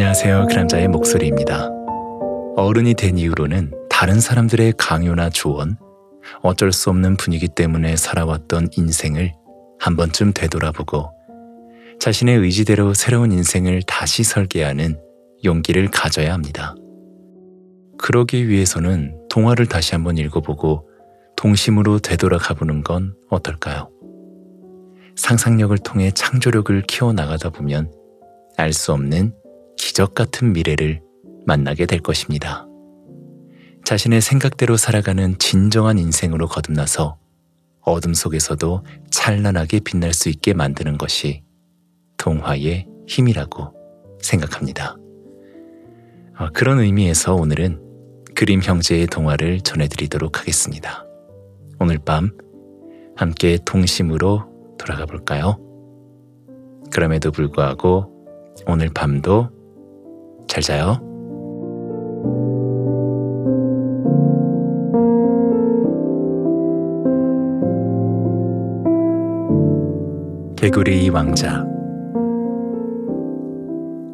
안녕하세요. 그람자의 목소리입니다. 어른이 된 이후로는 다른 사람들의 강요나 조언, 어쩔 수 없는 분위기 때문에 살아왔던 인생을 한 번쯤 되돌아보고 자신의 의지대로 새로운 인생을 다시 설계하는 용기를 가져야 합니다. 그러기 위해서는 동화를 다시 한번 읽어보고 동심으로 되돌아가 보는 건 어떨까요? 상상력을 통해 창조력을 키워나가다 보면 알 수 없는 기적 같은 미래를 만나게 될 것입니다. 자신의 생각대로 살아가는 진정한 인생으로 거듭나서 어둠 속에서도 찬란하게 빛날 수 있게 만드는 것이 동화의 힘이라고 생각합니다. 아, 그런 의미에서 오늘은 그림 형제의 동화를 전해드리도록 하겠습니다. 오늘 밤 함께 동심으로 돌아가 볼까요? 그럼에도 불구하고 오늘 밤도 잘 자요. 개구리 왕자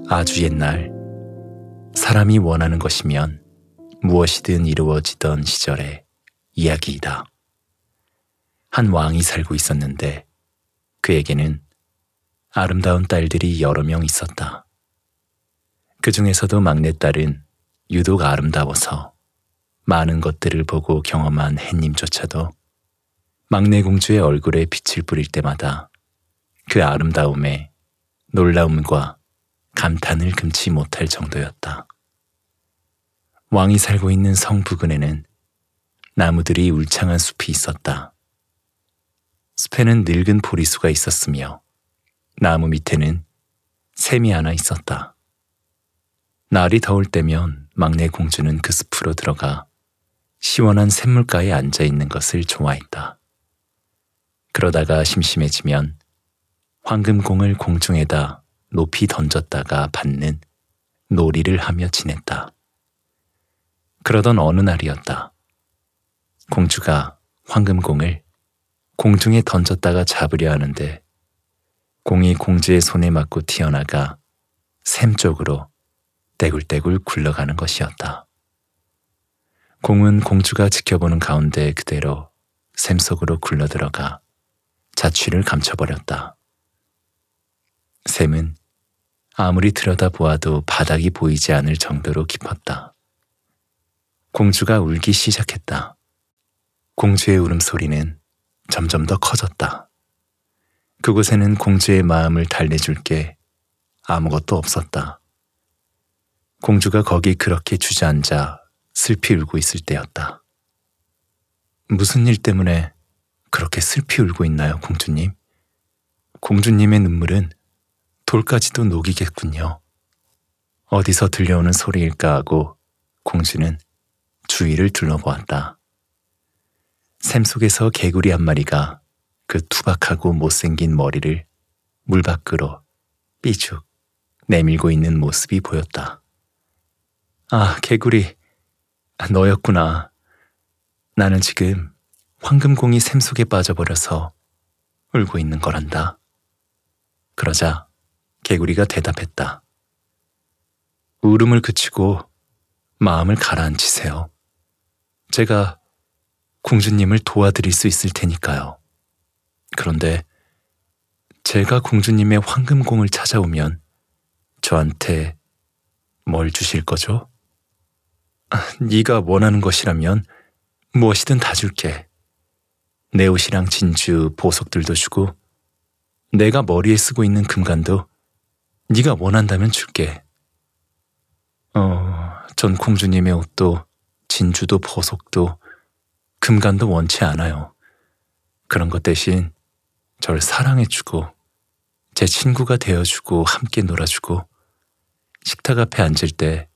아주 옛날 사람이 원하는 것이면 무엇이든 이루어지던 시절의 이야기이다. 한 왕이 살고 있었는데 그에게는 아름다운 딸들이 여러 명 있었다. 그 중에서도 막내딸은 유독 아름다워서 많은 것들을 보고 경험한 햇님조차도 막내 공주의 얼굴에 빛을 뿌릴 때마다 그 아름다움에 놀라움과 감탄을 금치 못할 정도였다. 왕이 살고 있는 성 부근에는 나무들이 울창한 숲이 있었다. 숲에는 늙은 보리수가 있었으며 나무 밑에는 샘이 하나 있었다. 날이 더울 때면 막내 공주는 그 숲으로 들어가 시원한 샘물가에 앉아 있는 것을 좋아했다. 그러다가 심심해지면 황금공을 공중에다 높이 던졌다가 받는 놀이를 하며 지냈다. 그러던 어느 날이었다. 공주가 황금공을 공중에 던졌다가 잡으려 하는데 공이 공주의 손에 맞고 튀어나가 샘 쪽으로 떼굴떼굴 굴러가는 것이었다. 공은 공주가 지켜보는 가운데 그대로 샘 속으로 굴러들어가 자취를 감춰버렸다. 샘은 아무리 들여다보아도 바닥이 보이지 않을 정도로 깊었다. 공주가 울기 시작했다. 공주의 울음소리는 점점 더 커졌다. 그곳에는 공주의 마음을 달래줄 게 아무것도 없었다. 공주가 거기 그렇게 주저앉아 슬피 울고 있을 때였다. 무슨 일 때문에 그렇게 슬피 울고 있나요, 공주님? 공주님의 눈물은 돌까지도 녹이겠군요. 어디서 들려오는 소리일까 하고 공주는 주위를 둘러보았다. 샘 속에서 개구리 한 마리가 그 투박하고 못생긴 머리를 물 밖으로 삐죽 내밀고 있는 모습이 보였다. 아, 개구리. 아, 너였구나. 나는 지금 황금공이 샘 속에 빠져버려서 울고 있는 거란다. 그러자 개구리가 대답했다. 울음을 그치고 마음을 가라앉히세요. 제가 공주님을 도와드릴 수 있을 테니까요. 그런데 제가 공주님의 황금공을 찾아오면 저한테 뭘 주실 거죠? 네가 원하는 것이라면 무엇이든 다 줄게. 내 옷이랑 진주, 보석들도 주고 내가 머리에 쓰고 있는 금간도 네가 원한다면 줄게. 어, 전 공주님의 옷도 진주도 보석도 금간도 원치 않아요. 그런 것 대신 절 사랑해주고 제 친구가 되어주고 함께 놀아주고 식탁 앞에 앉을 때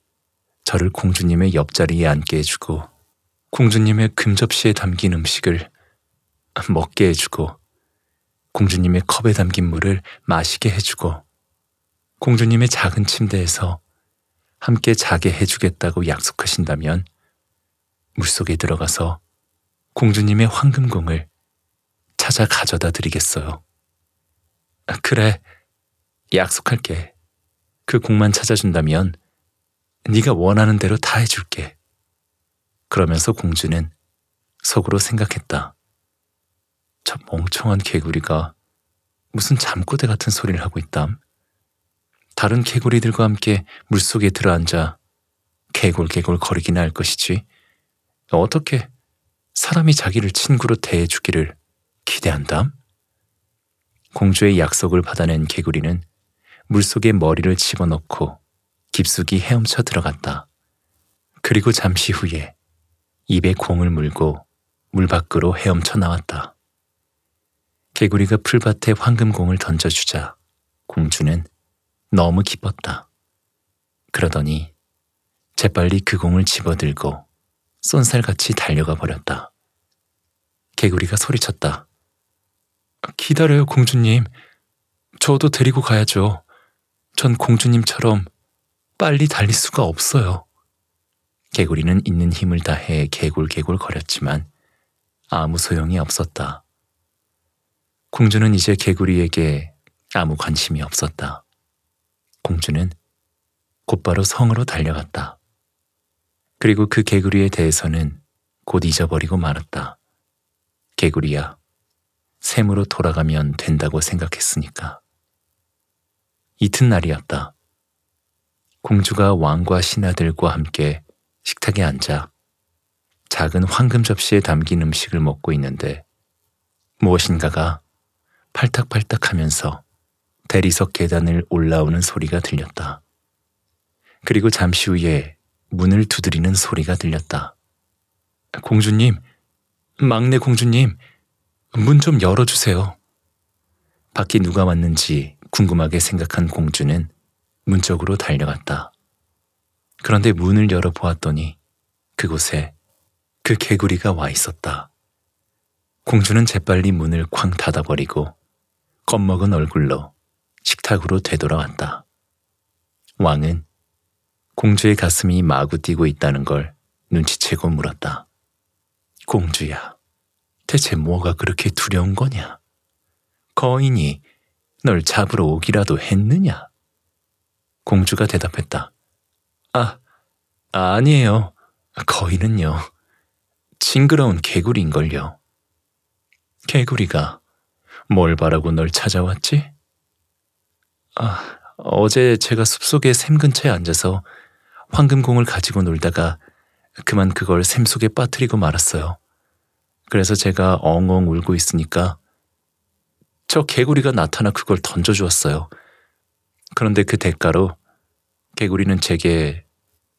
저를 공주님의 옆자리에 앉게 해주고 공주님의 금접시에 담긴 음식을 먹게 해주고 공주님의 컵에 담긴 물을 마시게 해주고 공주님의 작은 침대에서 함께 자게 해주겠다고 약속하신다면 물속에 들어가서 공주님의 황금공을 찾아 가져다 드리겠어요. 그래, 약속할게. 그 공만 찾아준다면 네가 원하는 대로 다 해줄게. 그러면서 공주는 속으로 생각했다. 저 멍청한 개구리가 무슨 잠꼬대 같은 소리를 하고 있담. 다른 개구리들과 함께 물속에 들어앉아 개골개골 거리기나 할 것이지. 어떻게 사람이 자기를 친구로 대해주기를 기대한담? 공주의 약속을 받아낸 개구리는 물속에 머리를 집어넣고 깊숙이 헤엄쳐 들어갔다. 그리고 잠시 후에 입에 공을 물고 물 밖으로 헤엄쳐 나왔다. 개구리가 풀밭에 황금공을 던져주자 공주는 너무 기뻤다. 그러더니 재빨리 그 공을 집어들고 쏜살같이 달려가 버렸다. 개구리가 소리쳤다. 기다려요, 공주님. 저도 데리고 가야죠. 전 공주님처럼 빨리 달릴 수가 없어요. 개구리는 있는 힘을 다해 개굴개굴 거렸지만 아무 소용이 없었다. 공주는 이제 개구리에게 아무 관심이 없었다. 공주는 곧바로 성으로 달려갔다. 그리고 그 개구리에 대해서는 곧 잊어버리고 말았다. 개구리야, 샘으로 돌아가면 된다고 생각했으니까. 이튿날이었다. 공주가 왕과 신하들과 함께 식탁에 앉아 작은 황금 접시에 담긴 음식을 먹고 있는데 무엇인가가 팔딱팔딱 하면서 대리석 계단을 올라오는 소리가 들렸다. 그리고 잠시 후에 문을 두드리는 소리가 들렸다. 공주님, 막내 공주님, 문 좀 열어주세요. 밖에 누가 왔는지 궁금하게 생각한 공주는 문 쪽으로 달려갔다. 그런데 문을 열어 보았더니 그곳에 그 개구리가 와 있었다. 공주는 재빨리 문을 쾅 닫아버리고 겁먹은 얼굴로 식탁으로 되돌아왔다. 왕은 공주의 가슴이 마구 뛰고 있다는 걸 눈치채고 물었다. 공주야, 대체 뭐가 그렇게 두려운 거냐? 거인이 널 잡으러 오기라도 했느냐? 공주가 대답했다. 아, 아니에요. 거인은요. 징그러운 개구리인걸요. 개구리가 뭘 바라고 널 찾아왔지? 아, 어제 제가 숲속에 샘 근처에 앉아서 황금공을 가지고 놀다가 그만 그걸 샘 속에 빠뜨리고 말았어요. 그래서 제가 엉엉 울고 있으니까 저 개구리가 나타나 그걸 던져주었어요. 그런데 그 대가로 개구리는 제게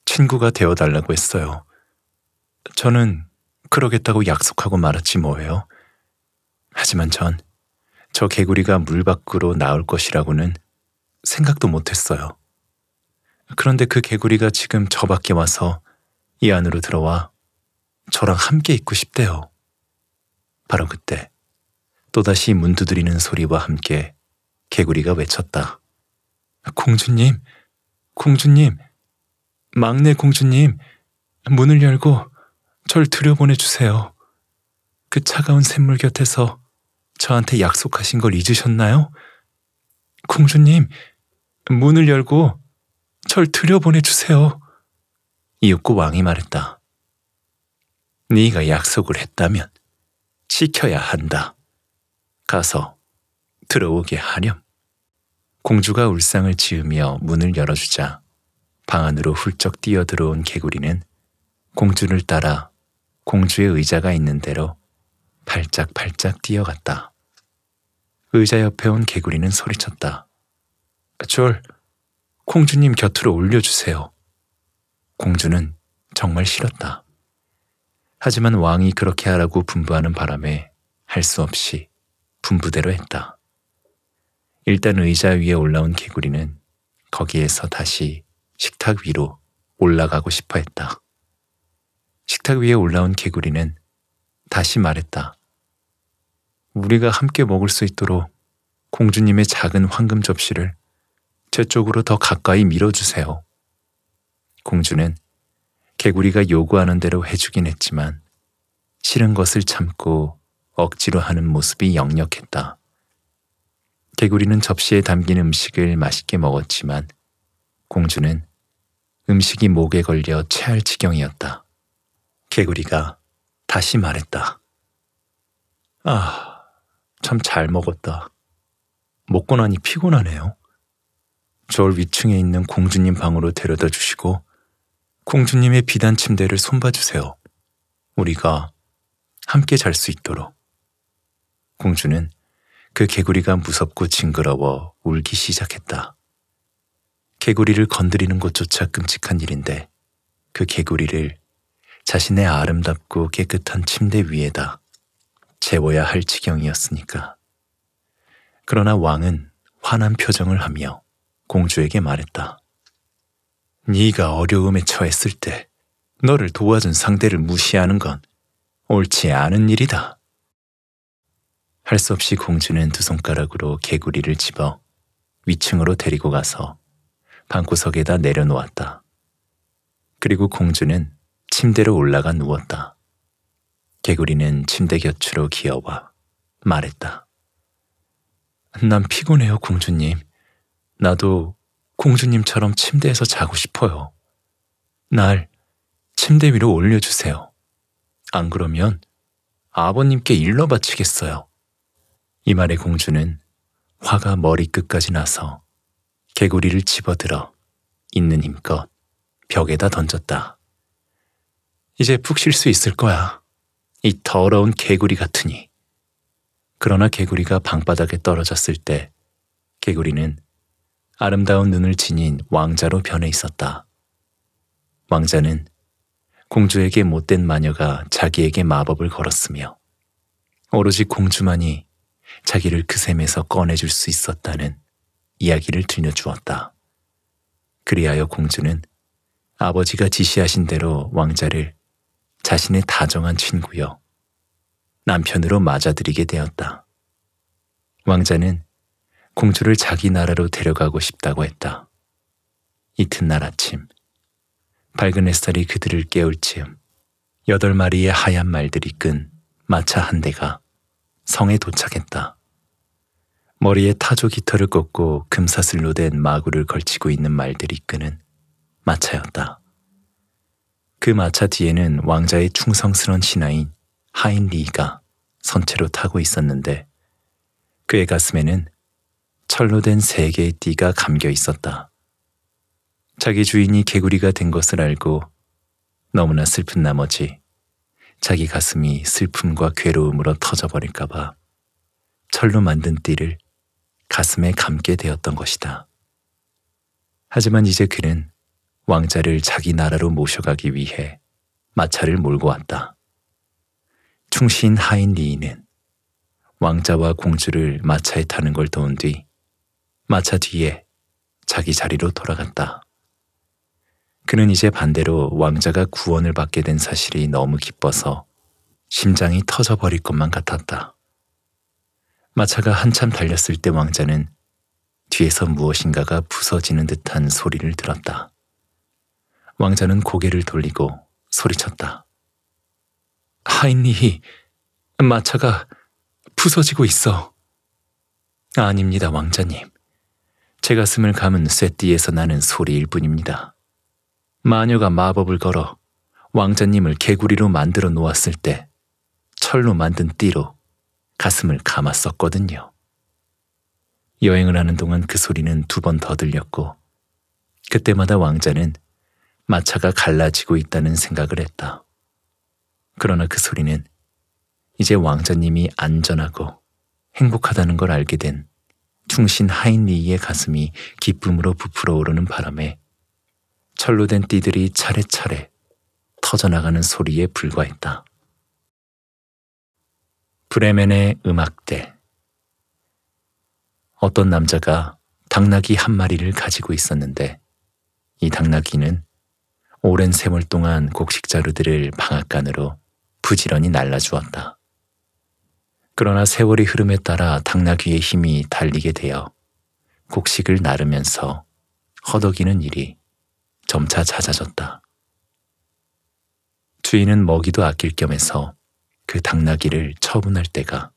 친구가 되어달라고 했어요. 저는 그러겠다고 약속하고 말았지 뭐예요. 하지만 전 저 개구리가 물 밖으로 나올 것이라고는 생각도 못했어요. 그런데 그 개구리가 지금 저 밖에 와서 이 안으로 들어와 저랑 함께 있고 싶대요. 바로 그때 또다시 문 두드리는 소리와 함께 개구리가 외쳤다. 공주님, 공주님, 막내 공주님, 문을 열고 절 들여보내 주세요. 그 차가운 샘물 곁에서 저한테 약속하신 걸 잊으셨나요? 공주님, 문을 열고 절 들여보내 주세요. 이윽고 왕이 말했다. 네가 약속을 했다면 지켜야 한다. 가서 들어오게 하렴. 공주가 울상을 지으며 문을 열어주자 방 안으로 훌쩍 뛰어 들어온 개구리는 공주를 따라 공주의 의자가 있는 대로 발짝발짝 뛰어갔다. 의자 옆에 온 개구리는 소리쳤다. 졸, 공주님 곁으로 올려주세요. 공주는 정말 싫었다. 하지만 왕이 그렇게 하라고 분부하는 바람에 할 수 없이 분부대로 했다. 일단 의자 위에 올라온 개구리는 거기에서 다시 식탁 위로 올라가고 싶어 했다. 식탁 위에 올라온 개구리는 다시 말했다. 우리가 함께 먹을 수 있도록 공주님의 작은 황금 접시를 제 쪽으로 더 가까이 밀어주세요. 공주는 개구리가 요구하는 대로 해주긴 했지만 싫은 것을 참고 억지로 하는 모습이 역력했다. 개구리는 접시에 담긴 음식을 맛있게 먹었지만 공주는 음식이 목에 걸려 체할 지경이었다. 개구리가 다시 말했다. 아, 참 잘 먹었다. 먹고 나니 피곤하네요. 저를 위층에 있는 공주님 방으로 데려다 주시고 공주님의 비단 침대를 손봐 주세요. 우리가 함께 잘 수 있도록. 공주는 그 개구리가 무섭고 징그러워 울기 시작했다. 개구리를 건드리는 것조차 끔찍한 일인데 그 개구리를 자신의 아름답고 깨끗한 침대 위에다 재워야 할 지경이었으니까. 그러나 왕은 화난 표정을 하며 공주에게 말했다. 네가 어려움에 처했을 때 너를 도와준 상대를 무시하는 건 옳지 않은 일이다. 할수 없이 공주는 두 손가락으로 개구리를 집어 위층으로 데리고 가서 방구석에다 내려놓았다. 그리고 공주는 침대로 올라가 누웠다. 개구리는 침대 곁으로 기어와 말했다. 난 피곤해요, 공주님. 나도 공주님처럼 침대에서 자고 싶어요. 날 침대 위로 올려주세요. 안 그러면 아버님께 일러 바치겠어요. 이 말에 공주는 화가 머리끝까지 나서 개구리를 집어들어 있는 힘껏 벽에다 던졌다. 이제 푹 쉴 수 있을 거야. 이 더러운 개구리 같으니. 그러나 개구리가 방바닥에 떨어졌을 때 개구리는 아름다운 눈을 지닌 왕자로 변해 있었다. 왕자는 공주에게 못된 마녀가 자기에게 마법을 걸었으며 오로지 공주만이 자기를 그 셈에서 꺼내줄 수 있었다는 이야기를 들려주었다. 그리하여 공주는 아버지가 지시하신 대로 왕자를 자신의 다정한 친구여 남편으로 맞아들이게 되었다. 왕자는 공주를 자기 나라로 데려가고 싶다고 했다. 이튿날 아침, 밝은 햇살이 그들을 깨울 즈음 여덟 마리의 하얀 말들이 끈 마차 한 대가 성에 도착했다. 머리에 타조 깃털을 꽂고 금사슬로 된 마구를 걸치고 있는 말들이 끄는 마차였다. 그 마차 뒤에는 왕자의 충성스런 신하인 하인리가 선체로 타고 있었는데 그의 가슴에는 철로 된 세 개의 띠가 감겨 있었다. 자기 주인이 개구리가 된 것을 알고 너무나 슬픈 나머지 자기 가슴이 슬픔과 괴로움으로 터져버릴까봐 철로 만든 띠를 가슴에 감게 되었던 것이다. 하지만 이제 그는 왕자를 자기 나라로 모셔가기 위해 마차를 몰고 왔다. 충신 하인 리인은 왕자와 공주를 마차에 타는 걸 도운 뒤 마차 뒤에 자기 자리로 돌아갔다. 그는 이제 반대로 왕자가 구원을 받게 된 사실이 너무 기뻐서 심장이 터져버릴 것만 같았다. 마차가 한참 달렸을 때 왕자는 뒤에서 무엇인가가 부서지는 듯한 소리를 들었다. 왕자는 고개를 돌리고 소리쳤다. 하인니히 마차가 부서지고 있어. 아닙니다, 왕자님. 제 가슴을 감은 쇠띠에서 나는 소리일 뿐입니다. 마녀가 마법을 걸어 왕자님을 개구리로 만들어 놓았을 때 철로 만든 띠로 가슴을 감았었거든요. 여행을 하는 동안 그 소리는 두 번 더 들렸고 그때마다 왕자는 마차가 갈라지고 있다는 생각을 했다. 그러나 그 소리는 이제 왕자님이 안전하고 행복하다는 걸 알게 된 충신 하인리의 가슴이 기쁨으로 부풀어 오르는 바람에 철로 된 띠들이 차례차례 터져나가는 소리에 불과했다. 브레멘의 음악대. 어떤 남자가 당나귀 한 마리를 가지고 있었는데 이 당나귀는 오랜 세월 동안 곡식 자루들을 방앗간으로 부지런히 날라주었다. 그러나 세월이 흐름에 따라 당나귀의 힘이 달리게 되어 곡식을 나르면서 허덕이는 일이 점차 잦아졌다. 주인은 먹이도 아낄 겸해서 그 당나귀를 처분할 때가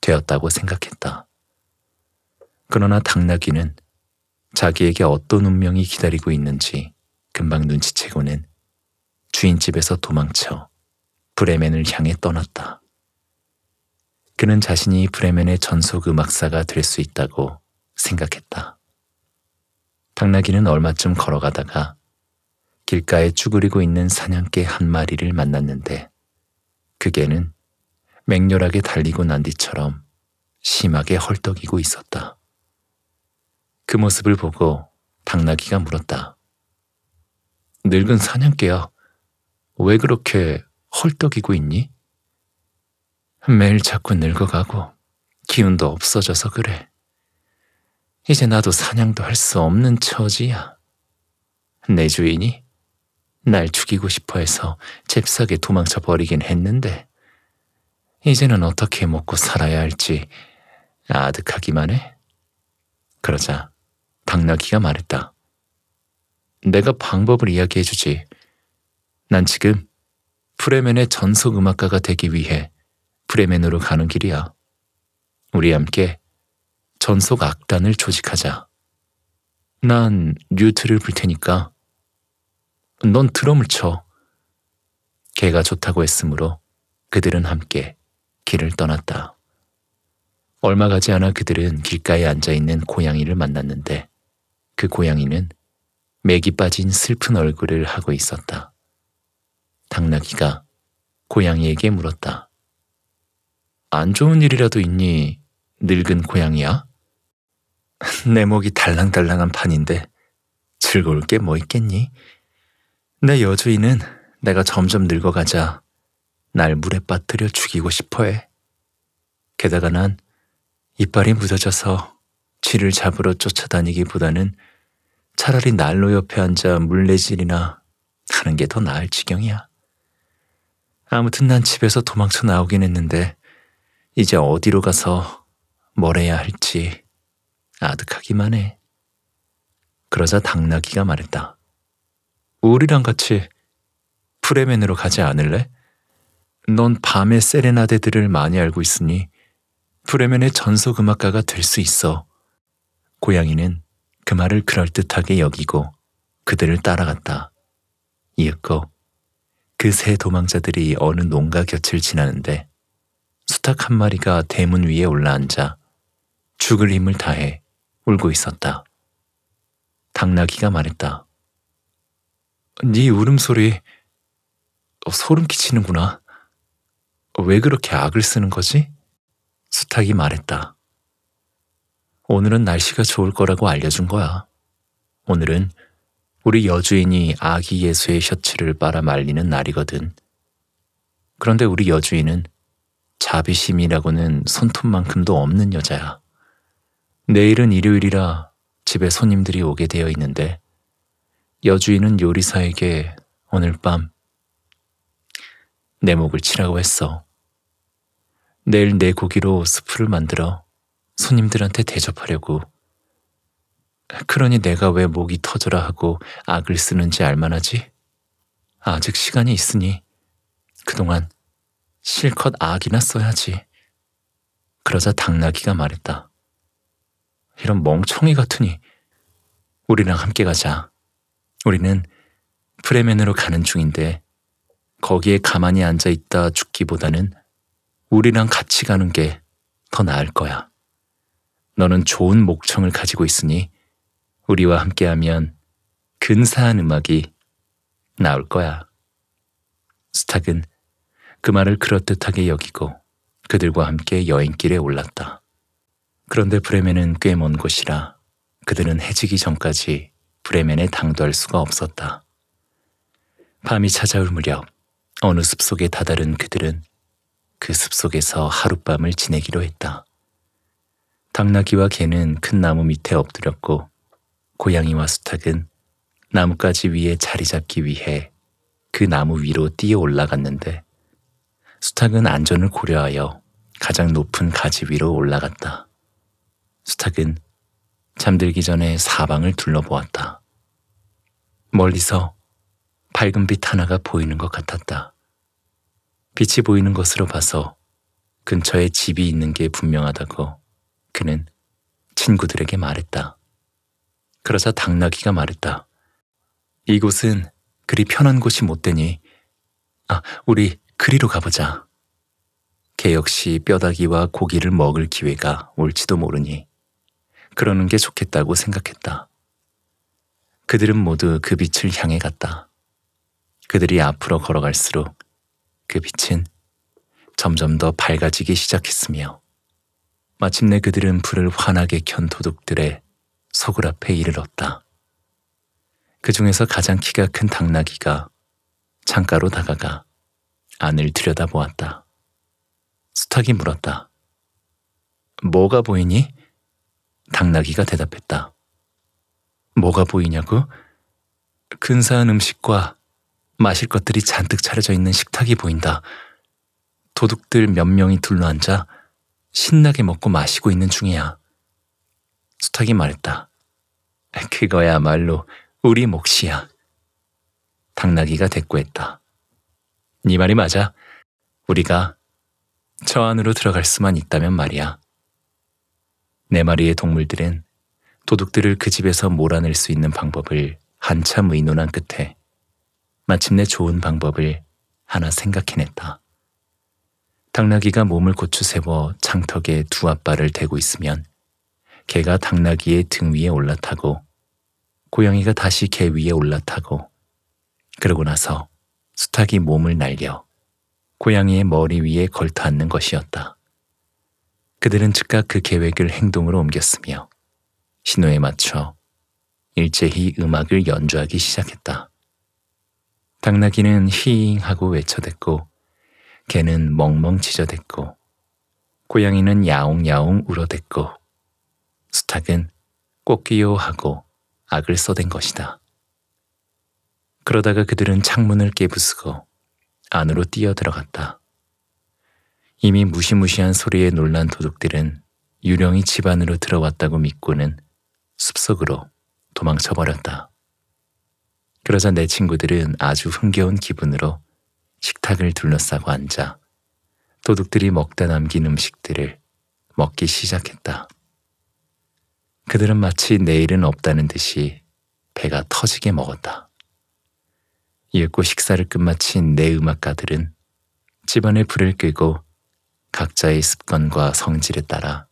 되었다고 생각했다. 그러나 당나귀는 자기에게 어떤 운명이 기다리고 있는지 금방 눈치채고는 주인집에서 도망쳐 브레멘을 향해 떠났다. 그는 자신이 브레멘의 전속 음악사가 될 수 있다고 생각했다. 당나귀는 얼마쯤 걸어가다가 길가에 쭈그리고 있는 사냥개 한 마리를 만났는데 그 개는 맹렬하게 달리고 난 뒤처럼 심하게 헐떡이고 있었다. 그 모습을 보고 당나귀가 물었다. 늙은 사냥개야, 왜 그렇게 헐떡이고 있니? 매일 자꾸 늙어가고 기운도 없어져서 그래. 이제 나도 사냥도 할 수 없는 처지야. 내 주인이 날 죽이고 싶어 해서 잽싸게 도망쳐 버리긴 했는데 이제는 어떻게 먹고 살아야 할지 아득하기만 해. 그러자 당나귀가 말했다. 내가 방법을 이야기해주지. 난 지금 프레멘의 전속 음악가가 되기 위해 프레멘으로 가는 길이야. 우리 함께 전속 악단을 조직하자. 난 뉴트를 불 테니까 넌 드럼을 쳐. 개가 좋다고 했으므로 그들은 함께 길을 떠났다. 얼마 가지 않아 그들은 길가에 앉아 있는 고양이를 만났는데 그 고양이는 맥이 빠진 슬픈 얼굴을 하고 있었다. 당나귀가 고양이에게 물었다. 안 좋은 일이라도 있니, 늙은 고양이야? 내 목이 달랑달랑한 판인데 즐거울 게 뭐 있겠니? 내 여주인은 내가 점점 늙어가자 날 물에 빠뜨려 죽이고 싶어 해. 게다가 난 이빨이 무뎌져서 쥐를 잡으러 쫓아다니기보다는 차라리 난로 옆에 앉아 물레질이나 하는 게 더 나을 지경이야. 아무튼 난 집에서 도망쳐 나오긴 했는데 이제 어디로 가서 뭘 해야 할지 아득하기만 해. 그러자 당나귀가 말했다. 우리랑 같이 프레멘으로 가지 않을래? 넌 밤의 세레나데들을 많이 알고 있으니 프레멘의 전속 음악가가 될 수 있어. 고양이는 그 말을 그럴듯하게 여기고 그들을 따라갔다. 이윽고 그 세 도망자들이 어느 농가 곁을 지나는데 수탉 한 마리가 대문 위에 올라앉아 죽을 힘을 다해 울고 있었다. 당나귀가 말했다. 네 울음소리 소름 끼치는구나. 왜 그렇게 악을 쓰는 거지? 수탁이 말했다. 오늘은 날씨가 좋을 거라고 알려준 거야. 오늘은 우리 여주인이 아기 예수의 셔츠를 빨아 말리는 날이거든. 그런데 우리 여주인은 자비심이라고는 손톱만큼도 없는 여자야. 내일은 일요일이라 집에 손님들이 오게 되어 있는데 여주인은 요리사에게 오늘 밤 내 목을 치라고 했어. 내일 내 고기로 수프를 만들어 손님들한테 대접하려고. 그러니 내가 왜 목이 터져라 하고 악을 쓰는지 알만하지? 아직 시간이 있으니 그동안 실컷 악이나 써야지. 그러자 당나귀가 말했다. 이런 멍청이 같으니 우리랑 함께 가자. 우리는 프레멘으로 가는 중인데 거기에 가만히 앉아 있다 죽기보다는 우리랑 같이 가는 게 더 나을 거야. 너는 좋은 목청을 가지고 있으니 우리와 함께하면 근사한 음악이 나올 거야. 스탁은 그 말을 그럴듯하게 여기고 그들과 함께 여행길에 올랐다. 그런데 브레멘은 꽤 먼 곳이라 그들은 해지기 전까지 브레멘에 당도할 수가 없었다. 밤이 찾아올 무렵 어느 숲속에 다다른 그들은 그 숲속에서 하룻밤을 지내기로 했다. 당나귀와 개는 큰 나무 밑에 엎드렸고 고양이와 수탉은 나뭇가지 위에 자리 잡기 위해 그 나무 위로 뛰어 올라갔는데 수탉은 안전을 고려하여 가장 높은 가지 위로 올라갔다. 수탉은 잠들기 전에 사방을 둘러보았다. 멀리서 밝은 빛 하나가 보이는 것 같았다. 빛이 보이는 것으로 봐서 근처에 집이 있는 게 분명하다고 그는 친구들에게 말했다. 그러자 당나귀가 말했다. 이곳은 그리 편한 곳이 못 되니, 아, 우리 그리로 가보자. 개 역시 뼈다귀와 고기를 먹을 기회가 올지도 모르니 그러는 게 좋겠다고 생각했다. 그들은 모두 그 빛을 향해 갔다. 그들이 앞으로 걸어갈수록 그 빛은 점점 더 밝아지기 시작했으며 마침내 그들은 불을 환하게 켠 도둑들의 서굴 앞에 이르렀다. 그 중에서 가장 키가 큰 당나귀가 창가로 다가가 안을 들여다보았다. 수탉이 물었다. 뭐가 보이니? 당나귀가 대답했다. 뭐가 보이냐고? 근사한 음식과 마실 것들이 잔뜩 차려져 있는 식탁이 보인다. 도둑들 몇 명이 둘러앉아 신나게 먹고 마시고 있는 중이야. 수탁이 말했다. 그거야말로 우리 몫이야. 당나귀가 대꾸했다. 네 말이 맞아. 우리가 저 안으로 들어갈 수만 있다면 말이야. 네 마리의 동물들은 도둑들을 그 집에서 몰아낼 수 있는 방법을 한참 의논한 끝에 마침내 좋은 방법을 하나 생각해냈다. 당나귀가 몸을 고추세워 장턱에 두 앞발을 대고 있으면 개가 당나귀의 등 위에 올라타고 고양이가 다시 개 위에 올라타고 그러고 나서 수탉이 몸을 날려 고양이의 머리 위에 걸터앉는 것이었다. 그들은 즉각 그 계획을 행동으로 옮겼으며 신호에 맞춰 일제히 음악을 연주하기 시작했다. 당나귀는 히잉 하고 외쳐댔고 개는 멍멍 짖저댔고 고양이는 야옹야옹 울어댔고 수탉은 꼬끼요 하고 악을 써댄 것이다. 그러다가 그들은 창문을 깨부수고 안으로 뛰어들어갔다. 이미 무시무시한 소리에 놀란 도둑들은 유령이 집안으로 들어왔다고 믿고는 숲속으로 도망쳐버렸다. 그러자 내 친구들은 아주 흥겨운 기분으로 식탁을 둘러싸고 앉아 도둑들이 먹다 남긴 음식들을 먹기 시작했다. 그들은 마치 내일은 없다는 듯이 배가 터지게 먹었다. 이윽고 식사를 끝마친 내 음악가들은 집안에 불을 끄고 각자의 습관과 성질에 따라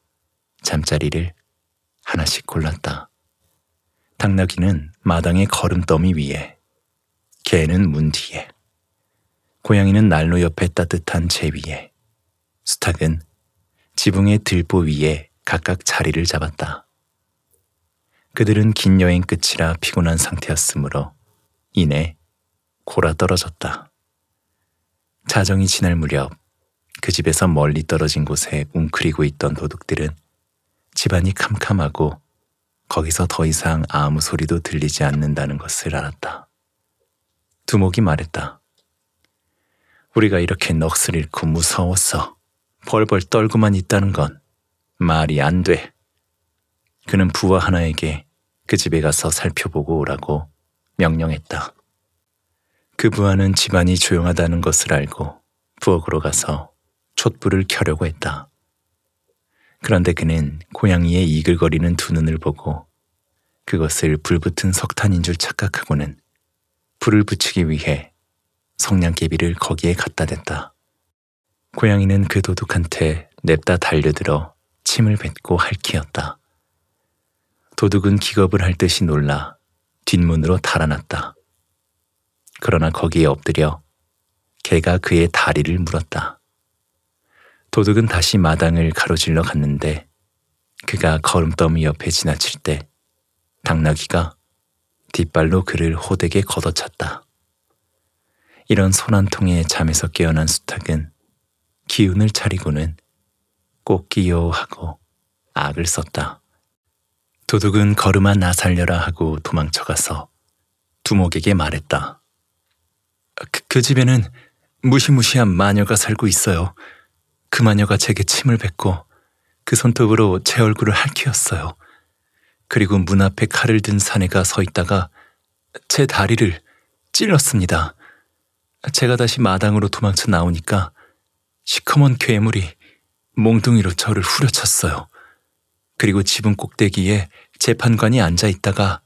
잠자리를 하나씩 골랐다. 당나귀는 마당의 걸음더미 위에, 개는 문 뒤에, 고양이는 난로 옆에 따뜻한 제 위에, 수탉은 지붕의 들보 위에 각각 자리를 잡았다. 그들은 긴 여행 끝이라 피곤한 상태였으므로 이내 골아 떨어졌다. 자정이 지날 무렵 그 집에서 멀리 떨어진 곳에 웅크리고 있던 도둑들은 집안이 캄캄하고 거기서 더 이상 아무 소리도 들리지 않는다는 것을 알았다. 두목이 말했다. 우리가 이렇게 넋을 잃고 무서웠어. 벌벌 떨고만 있다는 건 말이 안 돼. 그는 부하 하나에게 그 집에 가서 살펴보고 오라고 명령했다. 그 부하는 집안이 조용하다는 것을 알고 부엌으로 가서 촛불을 켜려고 했다. 그런데 그는 고양이의 이글거리는 두 눈을 보고 그것을 불붙은 석탄인 줄 착각하고는 불을 붙이기 위해 성냥개비를 거기에 갖다 댔다. 고양이는 그 도둑한테 냅다 달려들어 침을 뱉고 할퀴었다. 도둑은 기겁을 할 듯이 놀라 뒷문으로 달아났다. 그러나 거기에 엎드려 개가 그의 다리를 물었다. 도둑은 다시 마당을 가로질러 갔는데 그가 걸음더미 옆에 지나칠 때 당나귀가 뒷발로 그를 호되게 걷어찼다. 이런 소란 통에 잠에서 깨어난 수탉은 기운을 차리고는 꼭기요 하고 악을 썼다. 도둑은 걸음아 나 살려라 하고 도망쳐가서 두목에게 말했다. 그, 그 집에는 무시무시한 마녀가 살고 있어요. 그 마녀가 제게 침을 뱉고 그 손톱으로 제 얼굴을 할퀴었어요. 그리고 문 앞에 칼을 든 사내가 서 있다가 제 다리를 찔렀습니다. 제가 다시 마당으로 도망쳐 나오니까 시커먼 괴물이 몽둥이로 저를 후려쳤어요. 그리고 지붕 꼭대기에 재판관이 앉아 있다가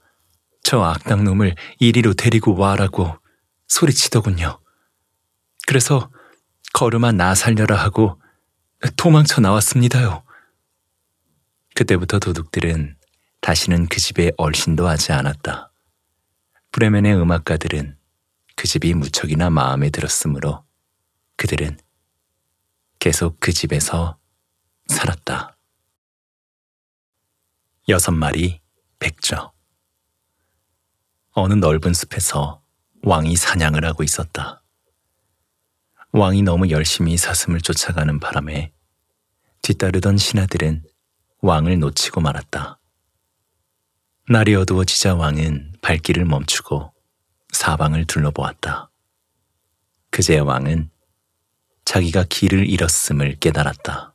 저 악당놈을 이리로 데리고 와라고 소리치더군요. 그래서 걸음아 나 살려라 하고 도망쳐 나왔습니다요. 그때부터 도둑들은 다시는 그 집에 얼씬도 하지 않았다. 브레멘의 음악가들은 그 집이 무척이나 마음에 들었으므로 그들은 계속 그 집에서 살았다. 여섯 마리 백조. 어느 넓은 숲에서 왕이 사냥을 하고 있었다. 왕이 너무 열심히 사슴을 쫓아가는 바람에 뒤따르던 신하들은 왕을 놓치고 말았다. 날이 어두워지자 왕은 발길을 멈추고 사방을 둘러보았다. 그제 왕은 자기가 길을 잃었음을 깨달았다.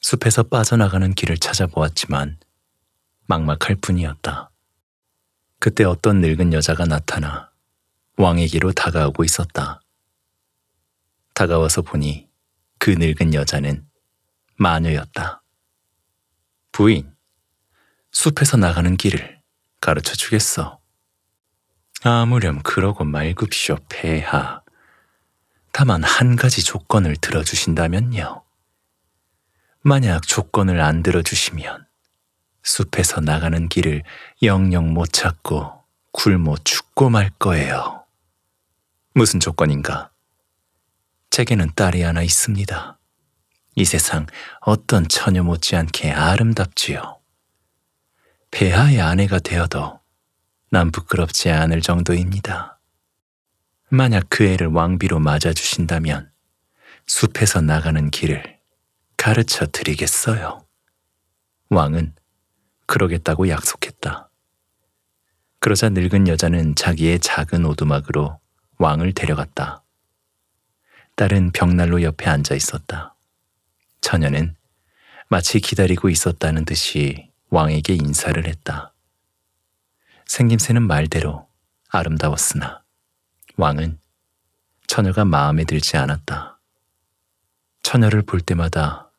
숲에서 빠져나가는 길을 찾아보았지만 막막할 뿐이었다. 그때 어떤 늙은 여자가 나타나 왕에게로 다가오고 있었다. 다가와서 보니 그 늙은 여자는 마녀였다. 부인, 숲에서 나가는 길을 가르쳐 주겠어. 아무렴 그러고 말굽쇼 폐하. 다만 한 가지 조건을 들어주신다면요. 만약 조건을 안 들어주시면 숲에서 나가는 길을 영영 못 찾고 굶어 죽고 말 거예요. 무슨 조건인가? 제게는 딸이 하나 있습니다. 이 세상 어떤 처녀 못지않게 아름답지요. 배하의 아내가 되어도 난 부끄럽지 않을 정도입니다. 만약 그 애를 왕비로 맞아주신다면 숲에서 나가는 길을 가르쳐 드리겠어요. 왕은 그러겠다고 약속했다. 그러자 늙은 여자는 자기의 작은 오두막으로 왕을 데려갔다. 딸은 벽난로 옆에 앉아 있었다. 처녀는 마치 기다리고 있었다는 듯이 왕에게 인사를 했다. 생김새는 말대로 아름다웠으나 왕은 처녀가 마음에 들지 않았다. 처녀를 볼 때마다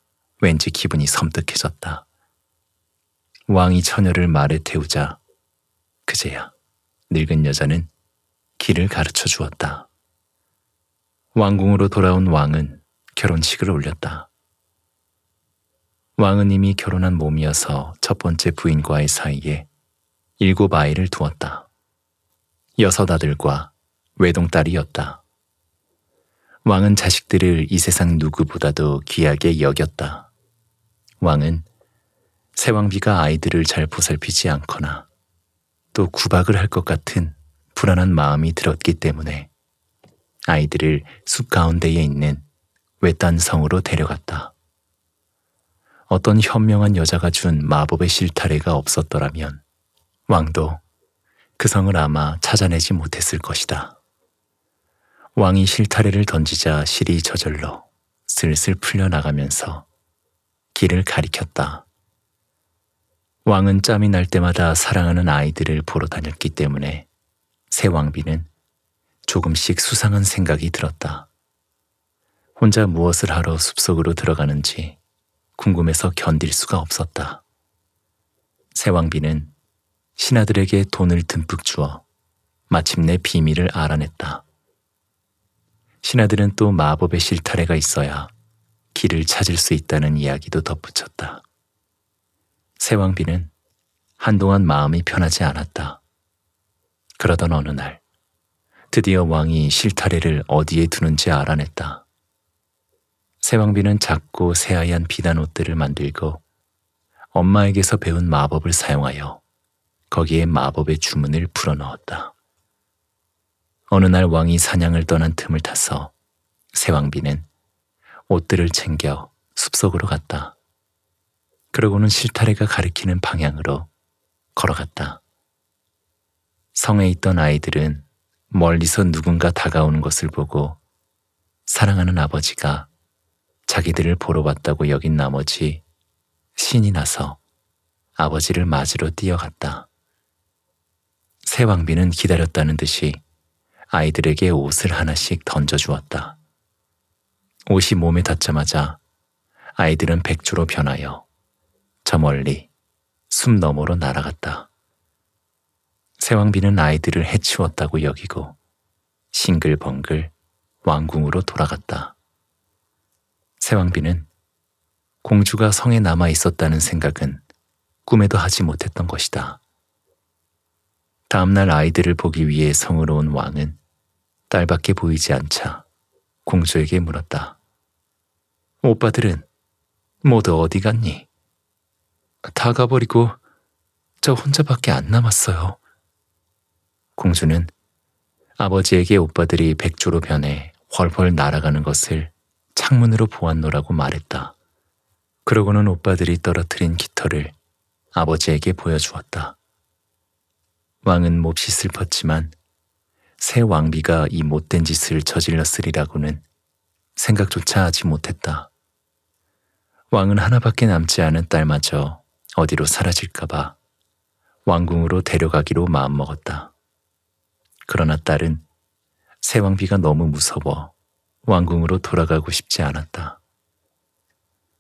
왠지 기분이 섬뜩해졌다. 왕이 처녀를 말에 태우자 그제야 늙은 여자는 길을 가르쳐 주었다. 왕궁으로 돌아온 왕은 결혼식을 올렸다. 왕은 이미 결혼한 몸이어서 첫 번째 부인과의 사이에 일곱 아이를 두었다. 여섯 아들과 외동딸이었다. 왕은 자식들을 이 세상 누구보다도 귀하게 여겼다. 왕은 세왕비가 아이들을 잘 보살피지 않거나 또 구박을 할 것 같은 불안한 마음이 들었기 때문에 아이들을 숲 가운데에 있는 외딴 성으로 데려갔다. 어떤 현명한 여자가 준 마법의 실타래가 없었더라면 왕도 그 성을 아마 찾아내지 못했을 것이다. 왕이 실타래를 던지자 실이 저절로 슬슬 풀려나가면서 길을 가리켰다. 왕은 짬이 날 때마다 사랑하는 아이들을 보러 다녔기 때문에 새 왕비는 조금씩 수상한 생각이 들었다. 혼자 무엇을 하러 숲속으로 들어가는지 궁금해서 견딜 수가 없었다. 세왕비는 신하들에게 돈을 듬뿍 주어 마침내 비밀을 알아냈다. 신하들은 또 마법의 실타래가 있어야 길을 찾을 수 있다는 이야기도 덧붙였다. 세왕비는 한동안 마음이 편하지 않았다. 그러던 어느 날, 드디어 왕이 실타래를 어디에 두는지 알아냈다. 세왕비는 작고 새하얀 비단 옷들을 만들고 엄마에게서 배운 마법을 사용하여 거기에 마법의 주문을 불어넣었다. 어느 날 왕이 사냥을 떠난 틈을 타서 세왕비는 옷들을 챙겨 숲속으로 갔다. 그러고는 실타래가 가리키는 방향으로 걸어갔다. 성에 있던 아이들은 멀리서 누군가 다가오는 것을 보고 사랑하는 아버지가 자기들을 보러 왔다고 여긴 나머지 신이 나서 아버지를 맞으러 뛰어갔다. 새 왕비는 기다렸다는 듯이 아이들에게 옷을 하나씩 던져주었다. 옷이 몸에 닿자마자 아이들은 백조로 변하여 저 멀리 숨 너머로 날아갔다. 세왕비는 아이들을 해치웠다고 여기고 싱글벙글 왕궁으로 돌아갔다. 세왕비는 공주가 성에 남아 있었다는 생각은 꿈에도 하지 못했던 것이다. 다음날 아이들을 보기 위해 성으로 온 왕은 딸밖에 보이지 않자 공주에게 물었다. 오빠들은 모두 어디 갔니? 다 가버리고 저 혼자밖에 안 남았어요. 공주는 아버지에게 오빠들이 백조로 변해 훨훨 날아가는 것을 창문으로 보았노라고 말했다. 그러고는 오빠들이 떨어뜨린 깃털을 아버지에게 보여주었다. 왕은 몹시 슬펐지만 새 왕비가 이 못된 짓을 저질렀으리라고는 생각조차 하지 못했다. 왕은 하나밖에 남지 않은 딸마저 어디로 사라질까봐 왕궁으로 데려가기로 마음먹었다. 그러나 딸은 새 왕비가 너무 무서워 왕궁으로 돌아가고 싶지 않았다.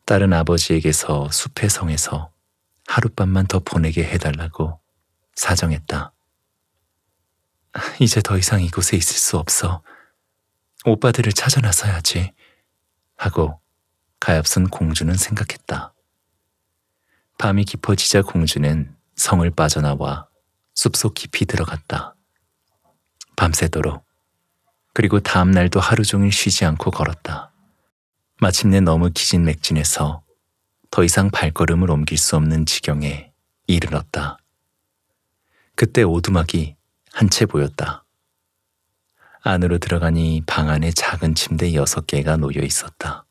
딸은 아버지에게서 숲의 성에서 하룻밤만 더 보내게 해달라고 사정했다. 이제 더 이상 이곳에 있을 수 없어. 오빠들을 찾아 나서야지. 하고 가엾은 공주는 생각했다. 밤이 깊어지자 공주는 성을 빠져나와 숲속 깊이 들어갔다. 밤새도록 그리고 다음 날도 하루 종일 쉬지 않고 걸었다. 마침내 너무 기진맥진해서 더 이상 발걸음을 옮길 수 없는 지경에 이르렀다. 그때 오두막이 한 채 보였다. 안으로 들어가니 방 안에 작은 침대 여섯 개가 놓여 있었다.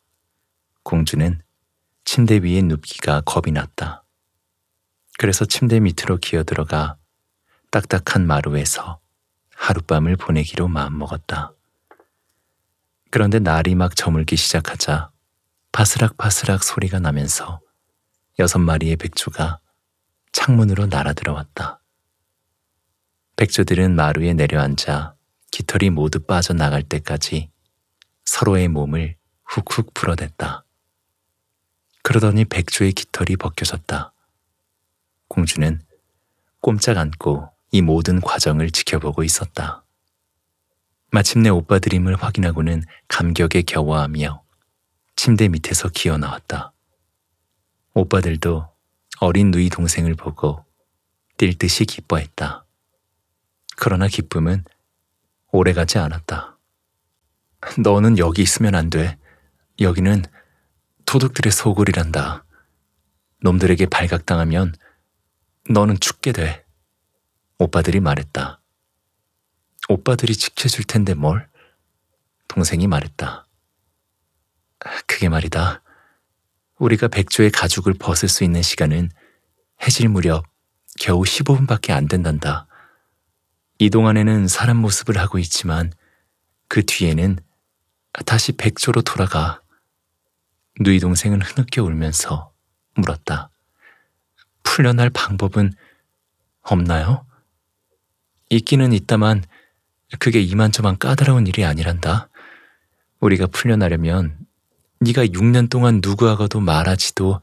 공주는 침대 위에 눕기가 겁이 났다. 그래서 침대 밑으로 기어 들어가 딱딱한 마루에서 하룻밤을 보내기로 마음먹었다. 그런데 날이 막 저물기 시작하자 파스락파스락 소리가 나면서 여섯 마리의 백조가 창문으로 날아들어왔다. 백조들은 마루에 내려앉아 깃털이 모두 빠져나갈 때까지 서로의 몸을 훅훅 불어댔다 그러더니 백조의 깃털이 벗겨졌다. 공주는 꼼짝 않고 이 모든 과정을 지켜보고 있었다. 마침내 오빠드림을 확인하고는 감격에 겨워하며 침대 밑에서 기어 나왔다. 오빠들도 어린 누이 동생을 보고 뛸 듯이 기뻐했다. 그러나 기쁨은 오래가지 않았다. 너는 여기 있으면 안 돼. 여기는 도둑들의 소굴이란다. 놈들에게 발각당하면 너는 죽게 돼. 오빠들이 말했다. 오빠들이 지켜줄 텐데 뭘? 동생이 말했다. 그게 말이다. 우리가 백조의 가죽을 벗을 수 있는 시간은 해질 무렵 겨우 15분밖에 안 된단다. 이 동안에는 사람 모습을 하고 있지만 그 뒤에는 다시 백조로 돌아가. 누이 동생은 흐느껴 울면서 물었다. 풀려날 방법은 없나요? 있기는 있다만 그게 이만저만 까다로운 일이 아니란다. 우리가 풀려나려면 네가 6년 동안 누구하고도 말하지도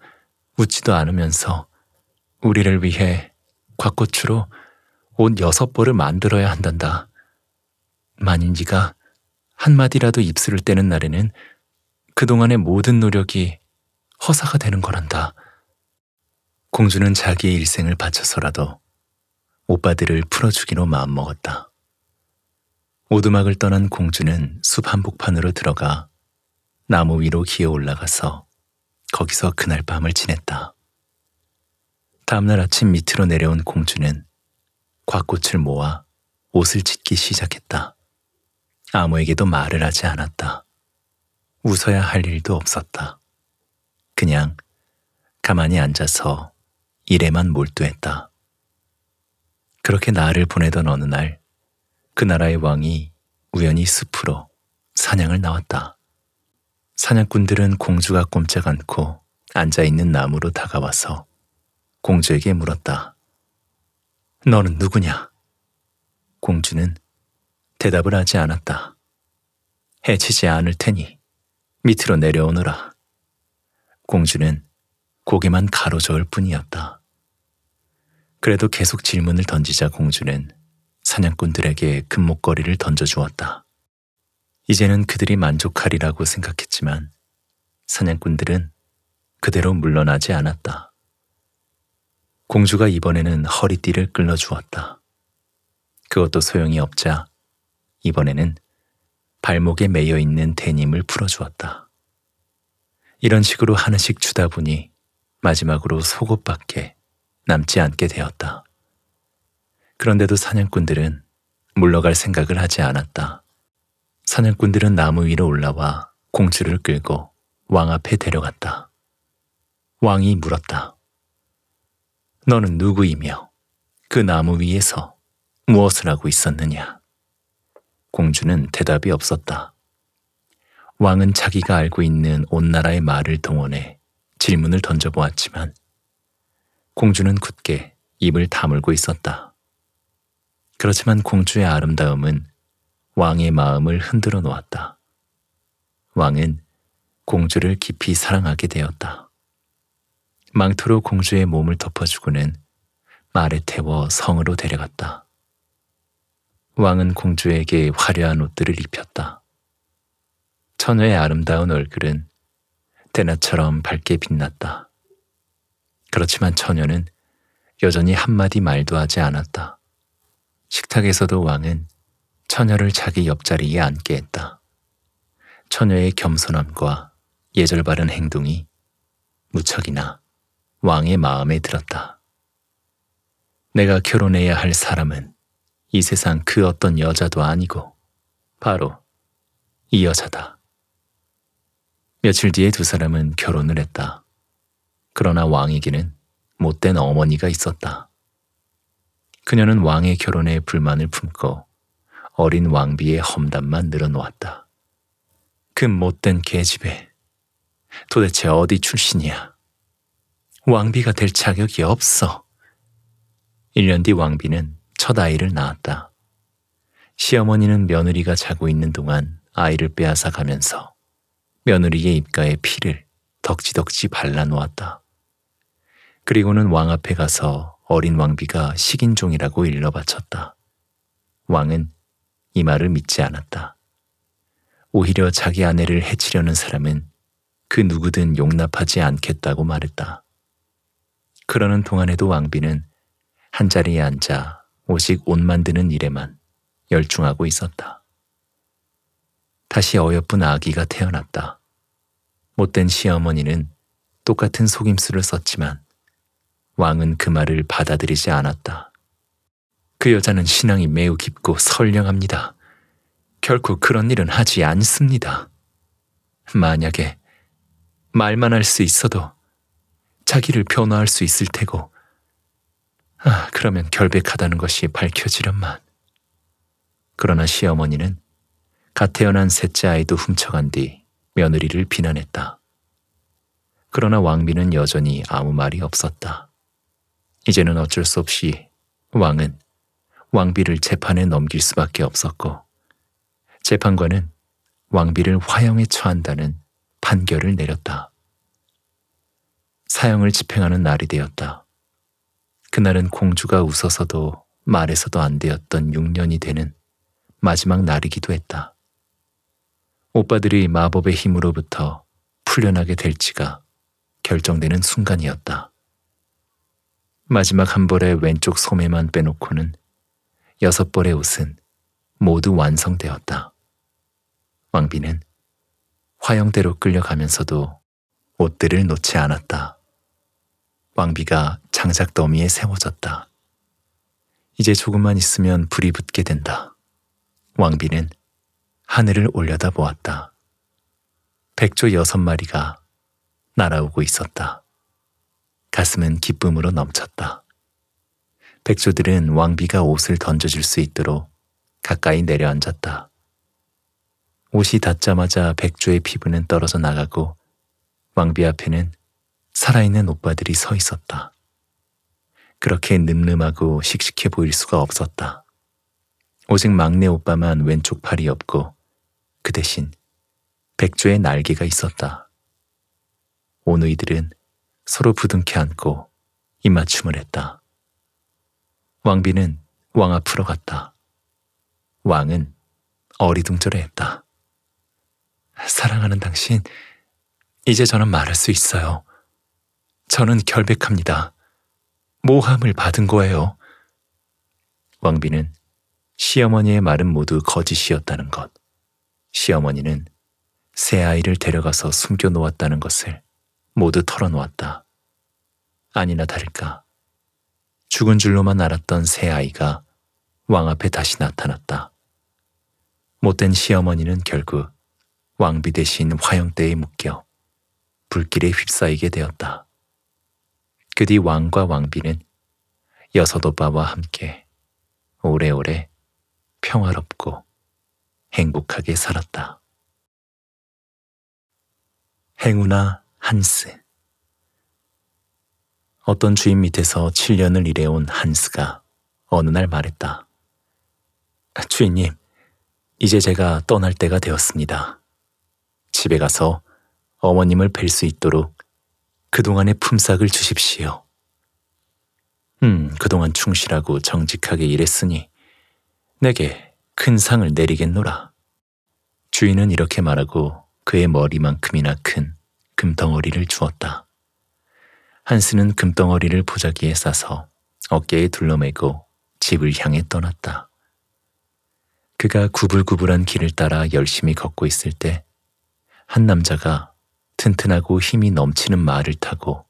웃지도 않으면서 우리를 위해 곽꽃으로옷 여섯 벌을 만들어야 한단다. 만일 네가 한마디라도 입술을 떼는 날에는 그동안의 모든 노력이 허사가 되는 거란다. 공주는 자기의 일생을 바쳐서라도 오빠들을 풀어주기로 마음먹었다. 오두막을 떠난 공주는 숲 한복판으로 들어가 나무 위로 기어 올라가서 거기서 그날 밤을 지냈다. 다음날 아침 밑으로 내려온 공주는 곽꽃을 모아 옷을 짓기 시작했다. 아무에게도 말을 하지 않았다. 웃어야 할 일도 없었다. 그냥 가만히 앉아서 일에만 몰두했다. 그렇게 나를 보내던 어느 날그 나라의 왕이 우연히 숲으로 사냥을 나왔다. 사냥꾼들은 공주가 꼼짝 않고 앉아있는 나무로 다가와서 공주에게 물었다. 너는 누구냐? 공주는 대답을 하지 않았다. 해치지 않을 테니 밑으로 내려오너라. 공주는 고개만 가로저을 뿐이었다. 그래도 계속 질문을 던지자 공주는 사냥꾼들에게 금목걸이를 던져주었다. 이제는 그들이 만족하리라고 생각했지만 사냥꾼들은 그대로 물러나지 않았다. 공주가 이번에는 허리띠를 끌러주었다 그것도 소용이 없자 이번에는 발목에 매여 있는 대님을 풀어주었다. 이런 식으로 하나씩 주다 보니 마지막으로 속옷밖에 남지 않게 되었다. 그런데도 사냥꾼들은 물러갈 생각을 하지 않았다. 사냥꾼들은 나무 위로 올라와 공주를 끌고 왕 앞에 데려갔다. 왕이 물었다. 너는 누구이며 그 나무 위에서 무엇을 하고 있었느냐? 공주는 대답이 없었다. 왕은 자기가 알고 있는 온 나라의 말을 동원해 질문을 던져보았지만 공주는 굳게 입을 다물고 있었다. 그렇지만 공주의 아름다움은 왕의 마음을 흔들어 놓았다. 왕은 공주를 깊이 사랑하게 되었다. 망토로 공주의 몸을 덮어주고는 말에 태워 성으로 데려갔다. 왕은 공주에게 화려한 옷들을 입혔다. 처녀의 아름다운 얼굴은 대낮처럼 밝게 빛났다. 그렇지만 처녀는 여전히 한마디 말도 하지 않았다. 식탁에서도 왕은 처녀를 자기 옆자리에 앉게 했다. 처녀의 겸손함과 예절 바른 행동이 무척이나 왕의 마음에 들었다. 내가 결혼해야 할 사람은 이 세상 그 어떤 여자도 아니고 바로 이 여자다. 며칠 뒤에 두 사람은 결혼을 했다. 그러나 왕에게는 못된 어머니가 있었다. 그녀는 왕의 결혼에 불만을 품고 어린 왕비의 험담만 늘어놓았다. 그 못된 계집애. 도대체 어디 출신이야? 왕비가 될 자격이 없어. 1년 뒤 왕비는 첫 아이를 낳았다. 시어머니는 며느리가 자고 있는 동안 아이를 빼앗아 가면서 며느리의 입가에 피를 덕지덕지 발라놓았다. 그리고는 왕 앞에 가서 어린 왕비가 식인종이라고 일러 바쳤다. 왕은 이 말을 믿지 않았다. 오히려 자기 아내를 해치려는 사람은 그 누구든 용납하지 않겠다고 말했다. 그러는 동안에도 왕비는 한 자리에 앉아 오직 옷 만드는 일에만 열중하고 있었다. 다시 어여쁜 아기가 태어났다. 못된 시어머니는 똑같은 속임수를 썼지만 왕은 그 말을 받아들이지 않았다. 그 여자는 신앙이 매우 깊고 선량합니다. 결코 그런 일은 하지 않습니다. 만약에 말만 할 수 있어도 자기를 변화할 수 있을 테고, 아, 그러면 결백하다는 것이 밝혀지련만. 그러나 시어머니는 갓 태어난 셋째 아이도 훔쳐간 뒤 며느리를 비난했다. 그러나 왕비는 여전히 아무 말이 없었다. 이제는 어쩔 수 없이 왕은 왕비를 재판에 넘길 수밖에 없었고 재판관은 왕비를 화형에 처한다는 판결을 내렸다. 사형을 집행하는 날이 되었다. 그날은 공주가 웃어서도 말해서도 안 되었던 6년이 되는 마지막 날이기도 했다. 오빠들이 마법의 힘으로부터 풀려나게 될지가 결정되는 순간이었다. 마지막 한 벌의 왼쪽 소매만 빼놓고는 여섯 벌의 옷은 모두 완성되었다. 왕비는 화영대로 끌려가면서도 옷들을 놓지 않았다. 왕비가 장작 더미에 세워졌다. 이제 조금만 있으면 불이 붙게 된다. 왕비는 하늘을 올려다 보았다. 백조 여섯 마리가 날아오고 있었다. 가슴은 기쁨으로 넘쳤다. 백조들은 왕비가 옷을 던져줄 수 있도록 가까이 내려앉았다. 옷이 닿자마자 백조의 피부는 떨어져 나가고 왕비 앞에는 살아있는 오빠들이 서 있었다. 그렇게 늠름하고 씩씩해 보일 수가 없었다. 오직 막내 오빠만 왼쪽 팔이 없고 그 대신 백조의 날개가 있었다. 오누이들은 서로 부둥켜 안고 입맞춤을 했다. 왕비는 왕 앞으로 갔다. 왕은 어리둥절해했다. 사랑하는 당신, 이제 저는 말할 수 있어요. 저는 결백합니다. 모함을 받은 거예요. 왕비는 시어머니의 말은 모두 거짓이었다는 것, 시어머니는 새 아이를 데려가서 숨겨 놓았다는 것을 모두 털어놓았다. 아니나 다를까. 죽은 줄로만 알았던 새 아이가 왕 앞에 다시 나타났다. 못된 시어머니는 결국 왕비 대신 화영대에 묶여 불길에 휩싸이게 되었다. 그 뒤 왕과 왕비는 여섯오빠와 함께 오래오래 평화롭고 행복하게 살았다. 행운아 한스. 어떤 주인 밑에서 7년을 일해온 한스가 어느 날 말했다. 주인님, 이제 제가 떠날 때가 되었습니다. 집에 가서 어머님을 뵐 수 있도록 그동안의 품삯을 주십시오. 음, 그동안 충실하고 정직하게 일했으니 내게 큰 상을 내리겠노라. 주인은 이렇게 말하고 그의 머리만큼이나 큰 금덩어리를 주었다. 한스는 금덩어리를 보자기에 싸서 어깨에 둘러매고 집을 향해 떠났다. 그가 구불구불한 길을 따라 열심히 걷고 있을 때 한 남자가 튼튼하고 힘이 넘치는 말을 타고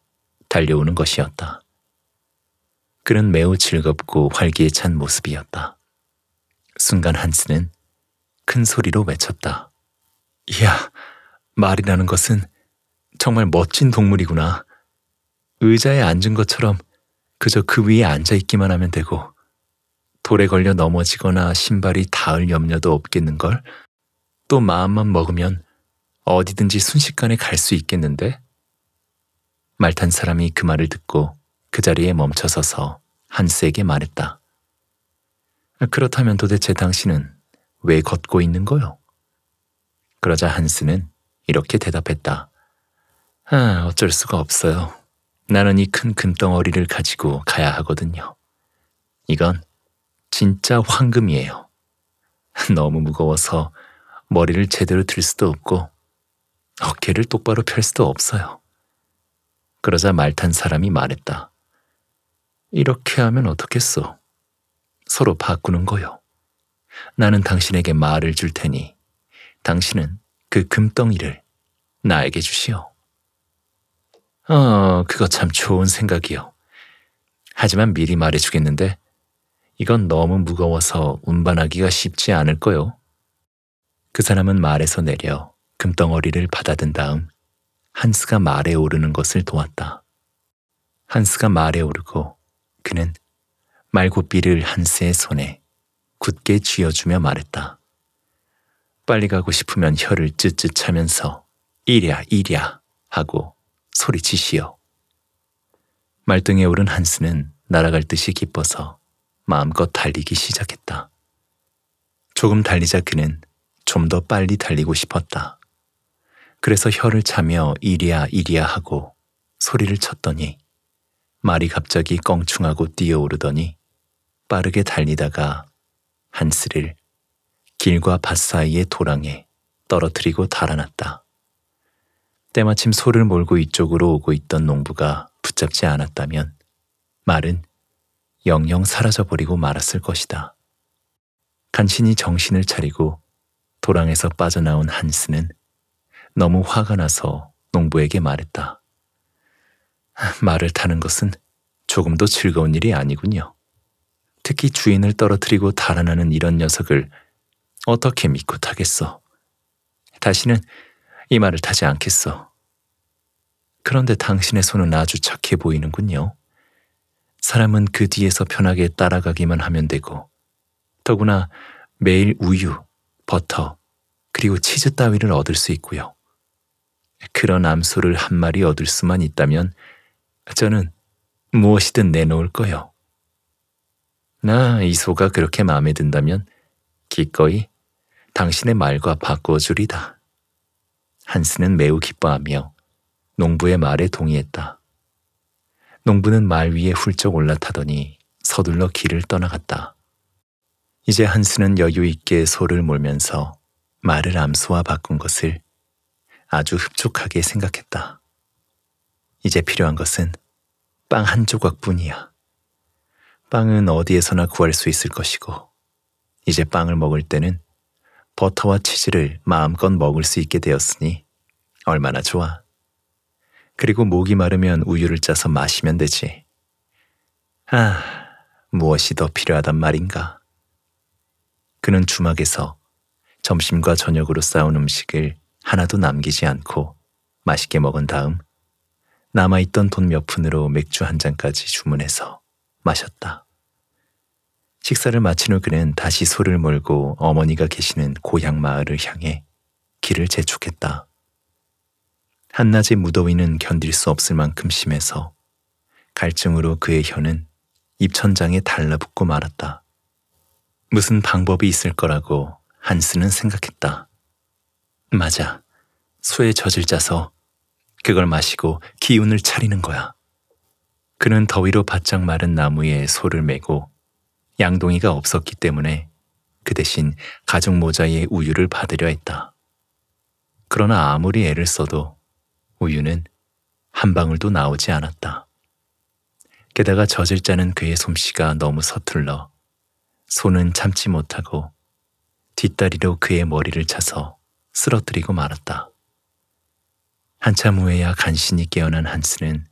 달려오는 것이었다. 그는 매우 즐겁고 활기에 찬 모습이었다. 순간 한스는 큰 소리로 외쳤다. 이야, 말이라는 것은 정말 멋진 동물이구나. 의자에 앉은 것처럼 그저 그 위에 앉아 있기만 하면 되고 돌에 걸려 넘어지거나 신발이 닿을 염려도 없겠는걸. 또 마음만 먹으면 어디든지 순식간에 갈 수 있겠는데? 말탄 사람이 그 말을 듣고 그 자리에 멈춰서서 한스에게 말했다. 그렇다면 도대체 당신은 왜 걷고 있는 거요? 그러자 한스는 이렇게 대답했다. 아, 어쩔 수가 없어요. 나는 이 큰 금덩어리를 가지고 가야 하거든요. 이건 진짜 황금이에요. 너무 무거워서 머리를 제대로 들 수도 없고 어깨를 똑바로 펼 수도 없어요. 그러자 말탄 사람이 말했다. 이렇게 하면 어떻겠소? 서로 바꾸는 거요. 나는 당신에게 말을 줄 테니 당신은 그 금덩이를 나에게 주시오. 어, 그거 참 좋은 생각이요. 하지만 미리 말해주겠는데 이건 너무 무거워서 운반하기가 쉽지 않을 거요. 그 사람은 말에서 내려 금덩어리를 받아든 다음 한스가 말에 오르는 것을 도왔다. 한스가 말에 오르고 그는 말고삐를 한스의 손에 굳게 쥐어주며 말했다. 빨리 가고 싶으면 혀를 쯧쯧 차면서 이랴 이랴 하고 소리치시오. 말등에 오른 한스는 날아갈 듯이 기뻐서 마음껏 달리기 시작했다. 조금 달리자 그는 좀 더 빨리 달리고 싶었다. 그래서 혀를 차며 이리야 이리야 하고 소리를 쳤더니 말이 갑자기 껑충하고 뛰어오르더니 빠르게 달리다가 한스를 길과 밭 사이의 도랑에 떨어뜨리고 달아났다. 때마침 소를 몰고 이쪽으로 오고 있던 농부가 붙잡지 않았다면 말은 영영 사라져버리고 말았을 것이다. 간신히 정신을 차리고 도랑에서 빠져나온 한스는 너무 화가 나서 농부에게 말했다. 말을 타는 것은 조금도 즐거운 일이 아니군요. 특히 주인을 떨어뜨리고 달아나는 이런 녀석을 어떻게 믿고 타겠어. 다시는 이 말을 타지 않겠어. 그런데 당신의 손은 아주 착해 보이는군요. 사람은 그 뒤에서 편하게 따라가기만 하면 되고, 더구나 매일 우유, 버터, 그리고 치즈 따위를 얻을 수 있고요. 그런 암소를 한 마리 얻을 수만 있다면 저는 무엇이든 내놓을 거요. 나 이 소가 그렇게 마음에 든다면 기꺼이 당신의 말과 바꿔주리다. 한스는 매우 기뻐하며 농부의 말에 동의했다. 농부는 말 위에 훌쩍 올라타더니 서둘러 길을 떠나갔다. 이제 한스는 여유 있게 소를 몰면서 말을 암소와 바꾼 것을 아주 흡족하게 생각했다. 이제 필요한 것은 빵 한 조각뿐이야. 빵은 어디에서나 구할 수 있을 것이고, 이제 빵을 먹을 때는 버터와 치즈를 마음껏 먹을 수 있게 되었으니 얼마나 좋아. 그리고 목이 마르면 우유를 짜서 마시면 되지. 아, 무엇이 더 필요하단 말인가. 그는 주막에서 점심과 저녁으로 싸운 음식을 하나도 남기지 않고 맛있게 먹은 다음 남아있던 돈 몇 푼으로 맥주 한 잔까지 주문해서 마셨다. 식사를 마친 후 그는 다시 소를 몰고 어머니가 계시는 고향 마을을 향해 길을 재촉했다. 한낮의 무더위는 견딜 수 없을 만큼 심해서 갈증으로 그의 혀는 입천장에 달라붙고 말았다. 무슨 방법이 있을 거라고 한스는 생각했다. 맞아. 소에 젖을 짜서 그걸 마시고 기운을 차리는 거야. 그는 더위로 바짝 마른 나무에 소를 메고 양동이가 없었기 때문에 그 대신 가죽 모자에 우유를 받으려 했다. 그러나 아무리 애를 써도 우유는 한 방울도 나오지 않았다. 게다가 젖을 짜는 그의 솜씨가 너무 서툴러 손은 참지 못하고 뒷다리로 그의 머리를 차서 쓰러뜨리고 말았다. 한참 후에야 간신히 깨어난 한스는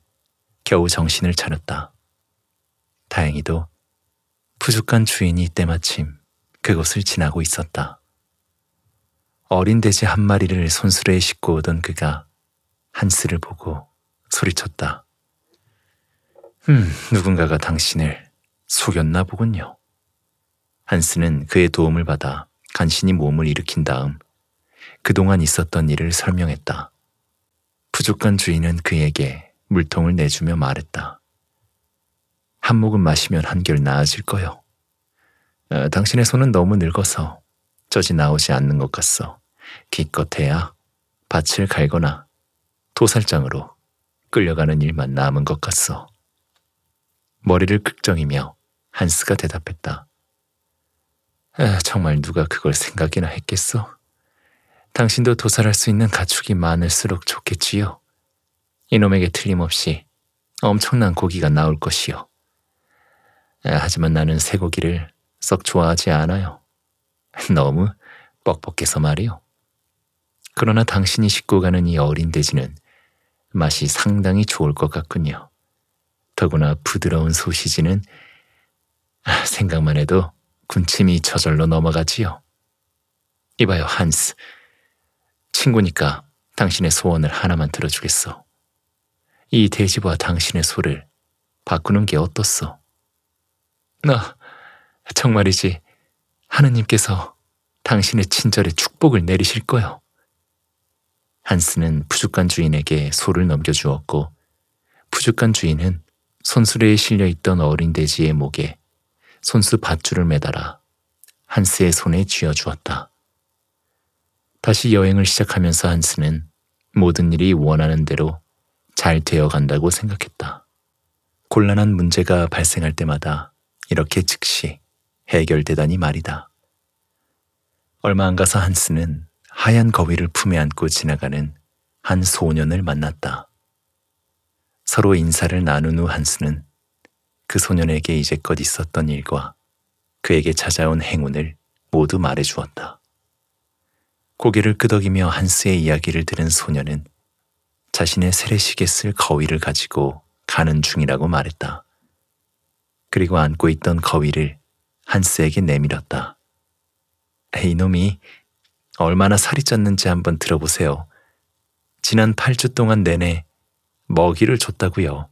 겨우 정신을 차렸다. 다행히도 푸죽한 주인이 때마침 그곳을 지나고 있었다. 어린 돼지 한 마리를 손수레에 싣고 오던 그가 한스를 보고 소리쳤다. 흠, 음, 누군가가 당신을 속였나 보군요. 한스는 그의 도움을 받아 간신히 몸을 일으킨 다음 그동안 있었던 일을 설명했다. 부족한 주인은 그에게 물통을 내주며 말했다. 한 모금 마시면 한결 나아질 거요. 아, 당신의 손은 너무 늙어서 젖이 나오지 않는 것 같소. 기껏해야 밭을 갈거나 도살장으로 끌려가는 일만 남은 것 같소. 머리를 극정이며 한스가 대답했다. 아, 정말 누가 그걸 생각이나 했겠소? 당신도 도살할 수 있는 가축이 많을수록 좋겠지요. 이놈에게 틀림없이 엄청난 고기가 나올 것이요. 예, 하지만 나는 쇠고기를 썩 좋아하지 않아요. 너무 뻑뻑해서 말이요. 그러나 당신이 싣고 가는 이 어린 돼지는 맛이 상당히 좋을 것 같군요. 더구나 부드러운 소시지는 아, 생각만 해도 군침이 저절로 넘어가지요. 이봐요, 한스. 친구니까 당신의 소원을 하나만 들어주겠어. 이 돼지와 당신의 소를 바꾸는 게 어떻소? 나 정말이지 하느님께서 당신의 친절의 축복을 내리실 거요. 한스는 부족한 주인에게 소를 넘겨주었고 부족한 주인은 손수레에 실려있던 어린 돼지의 목에 손수 밧줄을 매달아 한스의 손에 쥐어주었다. 다시 여행을 시작하면서 한스는 모든 일이 원하는 대로 잘 되어간다고 생각했다. 곤란한 문제가 발생할 때마다 이렇게 즉시 해결되다니 말이다. 얼마 안 가서 한스는 하얀 거위를 품에 안고 지나가는 한 소년을 만났다. 서로 인사를 나눈 후 한스는 그 소년에게 이제껏 있었던 일과 그에게 찾아온 행운을 모두 말해 주었다. 고개를 끄덕이며 한스의 이야기를 들은 소년은 자신의 세례식에 쓸 거위를 가지고 가는 중이라고 말했다. 그리고 안고 있던 거위를 한스에게 내밀었다. 이놈이 얼마나 살이 쪘는지 한번 들어보세요. 지난 8주 동안 내내 먹이를 줬다고요.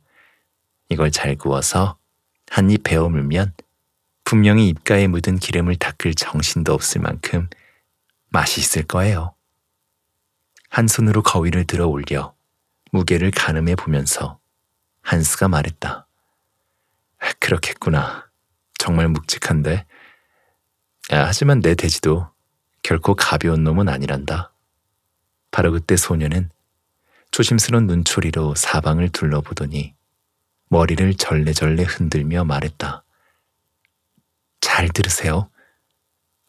이걸 잘 구워서 한입 베어물면 분명히 입가에 묻은 기름을 닦을 정신도 없을 만큼 맛이 있을 거예요. 한 손으로 거위를 들어 올려 무게를 가늠해 보면서 한스가 말했다. 그렇겠구나. 정말 묵직한데. 하지만 내 돼지도 결코 가벼운 놈은 아니란다. 바로 그때 소녀는 조심스러운 눈초리로 사방을 둘러보더니 머리를 절레절레 흔들며 말했다. 잘 들으세요.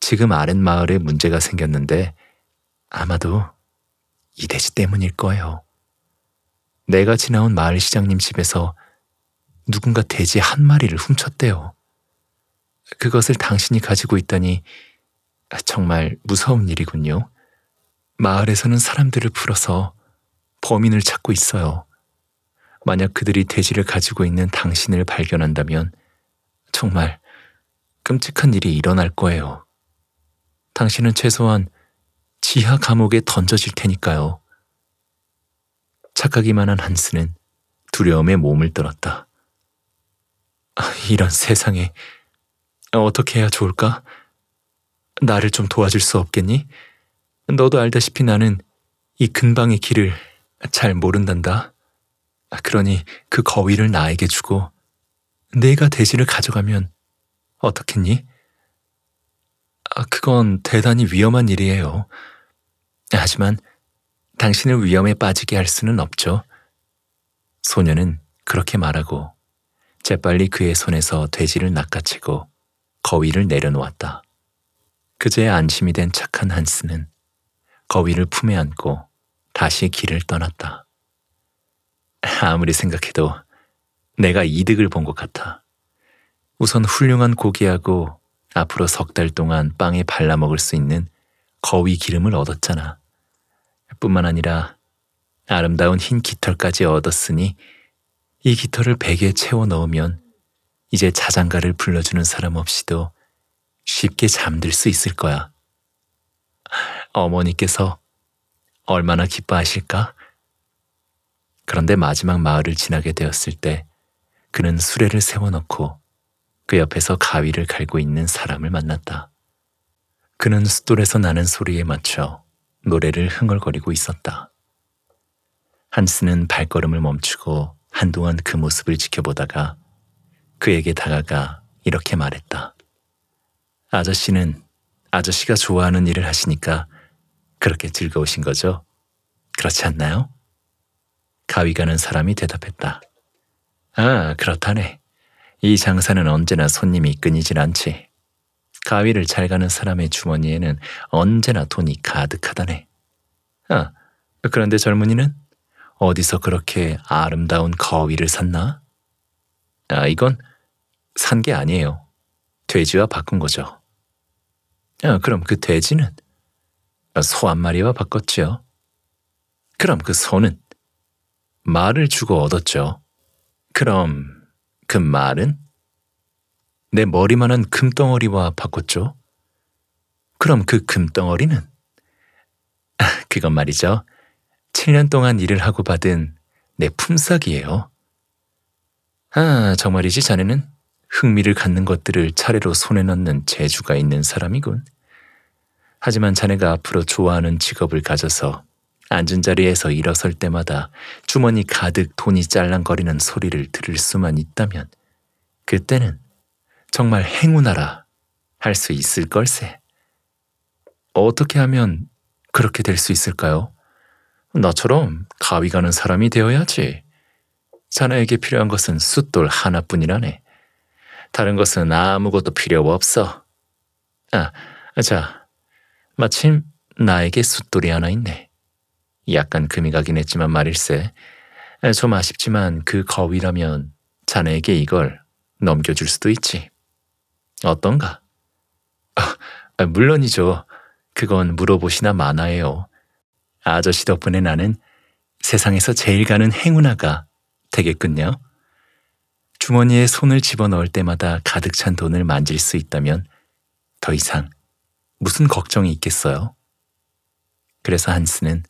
지금 아랫마을에 문제가 생겼는데 아마도 이 돼지 때문일 거예요. 내가 지나온 마을 시장님 집에서 누군가 돼지 한 마리를 훔쳤대요. 그것을 당신이 가지고 있다니 정말 무서운 일이군요. 마을에서는 사람들을 풀어서 범인을 찾고 있어요. 만약 그들이 돼지를 가지고 있는 당신을 발견한다면 정말 끔찍한 일이 일어날 거예요. 당신은 최소한 지하 감옥에 던져질 테니까요. 착하기만 한 한스는 두려움에 몸을 떨었다. 이런 세상에 어떻게 해야 좋을까? 나를 좀 도와줄 수 없겠니? 너도 알다시피 나는 이 근방의 길을 잘 모른단다. 그러니 그 거위를 나에게 주고 내가 돼지를 가져가면 어떻겠니? 아, 그건 대단히 위험한 일이에요. 하지만 당신을 위험에 빠지게 할 수는 없죠. 소녀는 그렇게 말하고 재빨리 그의 손에서 돼지를 낚아채고 거위를 내려놓았다. 그제 안심이 된 착한 한스는 거위를 품에 안고 다시 길을 떠났다. 아무리 생각해도 내가 이득을 본 것 같아. 우선 훌륭한 고기하고 앞으로 석 달 동안 빵에 발라먹을 수 있는 거위 기름을 얻었잖아. 뿐만 아니라 아름다운 흰 깃털까지 얻었으니 이 깃털을 베개에 채워 넣으면 이제 자장가를 불러주는 사람 없이도 쉽게 잠들 수 있을 거야. 어머니께서 얼마나 기뻐하실까? 그런데 마지막 마을을 지나게 되었을 때 그는 수레를 세워놓고 그 옆에서 가위를 갈고 있는 사람을 만났다. 그는 숫돌에서 나는 소리에 맞춰 노래를 흥얼거리고 있었다. 한스는 발걸음을 멈추고 한동안 그 모습을 지켜보다가 그에게 다가가 이렇게 말했다. 아저씨는 아저씨가 좋아하는 일을 하시니까 그렇게 즐거우신 거죠? 그렇지 않나요? 가위가는 사람이 대답했다. 아, 그렇다네. 이 장사는 언제나 손님이 끊이질 않지. 가위를 잘 가는 사람의 주머니에는 언제나 돈이 가득하다네. 아, 그런데 젊은이는? 어디서 그렇게 아름다운 거위를 샀나? 아, 이건 산 게 아니에요. 돼지와 바꾼 거죠. 아, 그럼 그 돼지는 아, 소한 마리와 바꿨지요. 그럼 그 소는 말을 주고 얻었죠. 그럼 그 말은 내 머리만한 금덩어리와 바꿨죠. 그럼 그 금덩어리는 그건 말이죠. 7년 동안 일을 하고 받은 내 품삯이에요. 아, 정말이지 자네는 흥미를 갖는 것들을 차례로 손에 넣는 재주가 있는 사람이군. 하지만 자네가 앞으로 좋아하는 직업을 가져서 앉은 자리에서 일어설 때마다 주머니 가득 돈이 짤랑거리는 소리를 들을 수만 있다면 그때는 정말 행운아라 할 수 있을 걸세. 어떻게 하면 그렇게 될 수 있을까요? 너처럼 가위 가는 사람이 되어야지. 자네에게 필요한 것은 숫돌 하나뿐이라네. 다른 것은 아무것도 필요 없어. 아, 자, 마침 나에게 숫돌이 하나 있네. 약간 금이 가긴 했지만 말일세. 좀 아쉽지만 그 거위라면 자네에게 이걸 넘겨줄 수도 있지. 어떤가? 아, 아 물론이죠. 그건 물어보시나 마나예요. 아저씨 덕분에 나는 세상에서 제일 가는 행운아가 되겠군요. 주머니에 손을 집어넣을 때마다 가득 찬 돈을 만질 수 있다면 더 이상 무슨 걱정이 있겠어요? 그래서 한스는